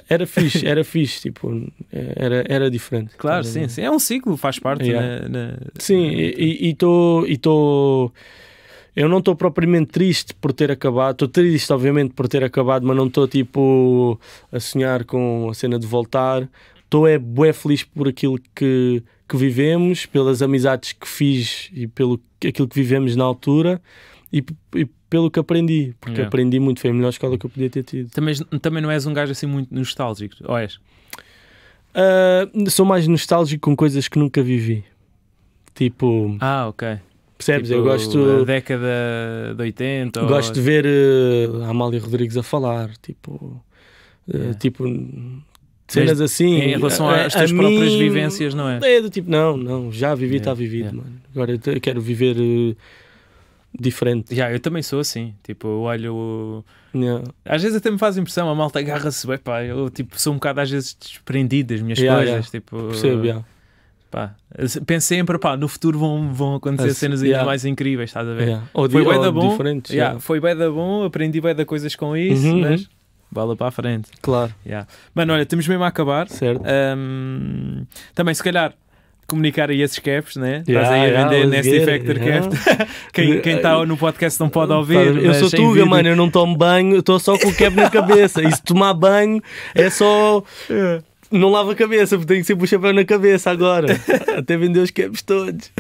Era fixe, era fixe, tipo, era, era diferente. Claro, sim, sim, É um ciclo, faz parte. Na, na... Né, né? Sim, e estou eu não estou propriamente triste por ter acabado, estou triste, obviamente, por ter acabado, mas não estou tipo a sonhar com a cena de voltar. Estou é bué feliz por aquilo que, que vivemos, pelas amizades que fiz e pelo aquilo que vivemos na altura e, e pelo que aprendi, porque yeah. aprendi muito, foi a melhor escola que eu podia ter tido. Também, também não és um gajo assim muito nostálgico, ou és? Uh, sou mais nostálgico com coisas que nunca vivi. Tipo. Ah, ok. Percebes? Tipo, eu gosto. Da década de 80. Gosto ou... de assim. ver uh, Amália Rodrigues a falar, tipo. Eh, yeah. Uh, tipo cenas assim. Em relação às tuas próprias mim, vivências, não é? É do tipo, não, não, já vivi, está yeah. Tá vivido, yeah. mano. Agora eu quero viver eh, diferente. Já, eu também sou assim. Tipo, eu olho. Yeah. Às vezes até me faz impressão, a malta agarra-se, pá, eu tipo, sou um bocado às vezes desprendido das minhas coisas. Tipo, Percebo, Pá, pensei sempre, pá, no futuro vão, vão acontecer As, cenas ainda yeah. mais incríveis, estás a ver? Yeah. Ou foi bem da bom, yeah. foi bem da bom, aprendi bem da coisas com isso, uhum, mas bola uhum. para a frente. Claro. Yeah. Mano, olha, temos mesmo a acabar. Certo. Um, também, se calhar, comunicar aí esses caps, né? Yeah, Estás aí a vender yeah, Nasty Factor yeah. cap. [LAUGHS] quem está no podcast não pode tá, ouvir. Eu sou tuga, mano, eu não tomo banho, estou só com o cap na cabeça. E se tomar banho é só. [LAUGHS] não lava a cabeça, porque tenho sempre o chapéu na cabeça agora. [LAUGHS] Até vender os campos todos.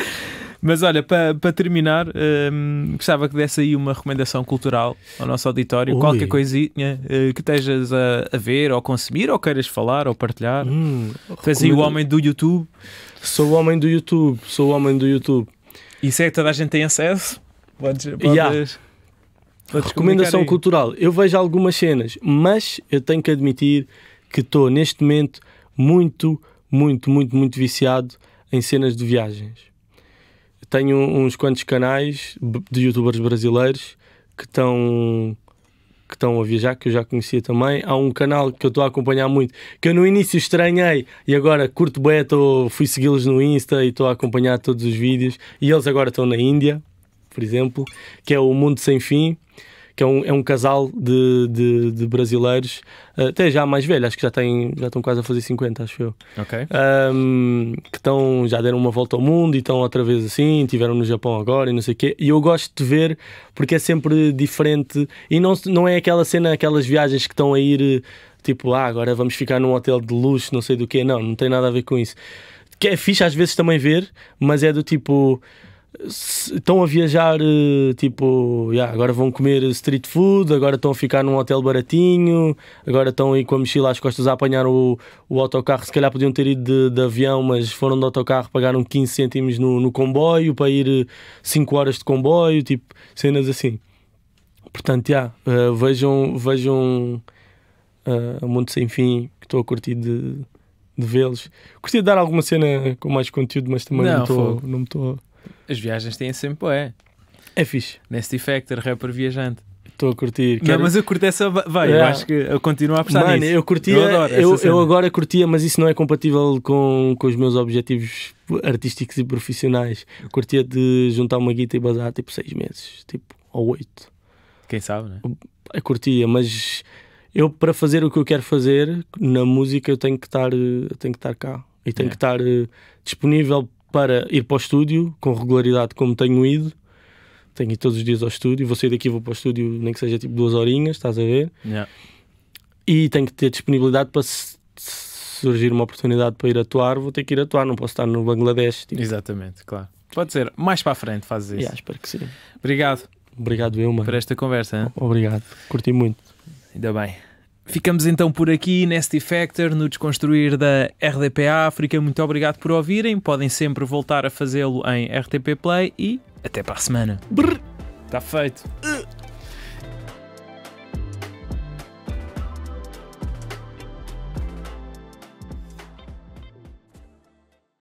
Mas olha, para pa terminar, hum, gostava que desse aí uma recomendação cultural ao nosso auditório, Ui. qualquer coisinha uh, que estejas a, a, ver ou consumir, ou queiras falar ou partilhar. Hum, Tens aí o homem do YouTube. Sou o homem do YouTube, sou o homem do YouTube. Isso é que toda a gente tem acesso? Podes, podes, yeah. podes Recomendação cultural. Eu vejo algumas cenas, mas eu tenho que admitir que estou neste momento muito, muito, muito, muito viciado em cenas de viagens. Tenho uns quantos canais de youtubers brasileiros que estão que estão a viajar, que eu já conhecia também. Há um canal que eu estou a acompanhar muito, que eu no início estranhei e agora curto bem, fui segui-los no Insta e estou a acompanhar todos os vídeos. E eles agora estão na Índia, por exemplo, que é o Mundo Sem Fim que é um, é um casal de, de, de brasileiros, eh, até já mais velho, acho que já, têm, já estão quase a fazer 50, acho eu. Ok. Um, que estão, já deram uma volta ao mundo e estão outra vez assim, tiveram no Japão agora e não sei o quê. E eu gosto de ver porque é sempre diferente e não, não é aquela cena, aquelas viagens que estão a ir tipo, ah, agora vamos ficar num hotel de luxo, não sei do quê. Não, não tem nada a ver com isso. Que é fixe às vezes também ver, mas é do tipo estão a viajar, eh, tipo, yeah, agora vão comer street food, agora estão a ficar num hotel baratinho, agora estão aí com a mochila às costas a apanhar o, o autocarro. Se calhar podiam ter ido de, de avião, mas foram de autocarro, pagaram 15 cêntimos no, no comboio para ir 5 eh, horas de comboio, tipo, cenas assim. Portanto, yeah, uh, vejam, vejam uh, Mundo Sem Fim, que estou a curtir de, de vê-los. Gostaria de dar alguma cena com mais conteúdo, mas também não estou. Não as viagens têm sempre, é. É fixe. Neste Factor, rapper viajante. Estou a curtir. Não, mas eu curto essa veio. É. acho que eu continuo a apostar Mano, nisso. eu curtia, eu, eu, eu, agora curtia, mas isso não é compatível com, com os meus objetivos artísticos e profissionais. Eu curtia de juntar uma guita e bazar tipo seis meses, tipo, ou oito. Quem sabe, né? Eu curtia, mas eu para fazer o que eu quero fazer na música eu tenho que estar, tenho que estar cá e tenho que estar eh, disponível para ir para o estúdio com regularidade como tenho ido. Tenho ido todos os dias ao estúdio, vou sair daqui, vou para o estúdio, nem que seja tipo duas horinhas, estás a ver? Yeah. E tenho que ter disponibilidade para se surgir uma oportunidade para ir atuar, vou ter que ir atuar, não posso estar no Bangladesh. Tipo. Exatamente, claro. Pode ser, mais para a frente fazes isso. Yeah, espero que sim. Obrigado. Obrigado eu, Por esta conversa. Hein? Obrigado, curti muito. Ainda bem. Ficamos então por aqui neste Factor, no Desconstruir da RDP África. Muito obrigado por ouvirem. Podem sempre voltar a fazê-lo em RTP Play e até para a semana. Brrr, está feito. Uh!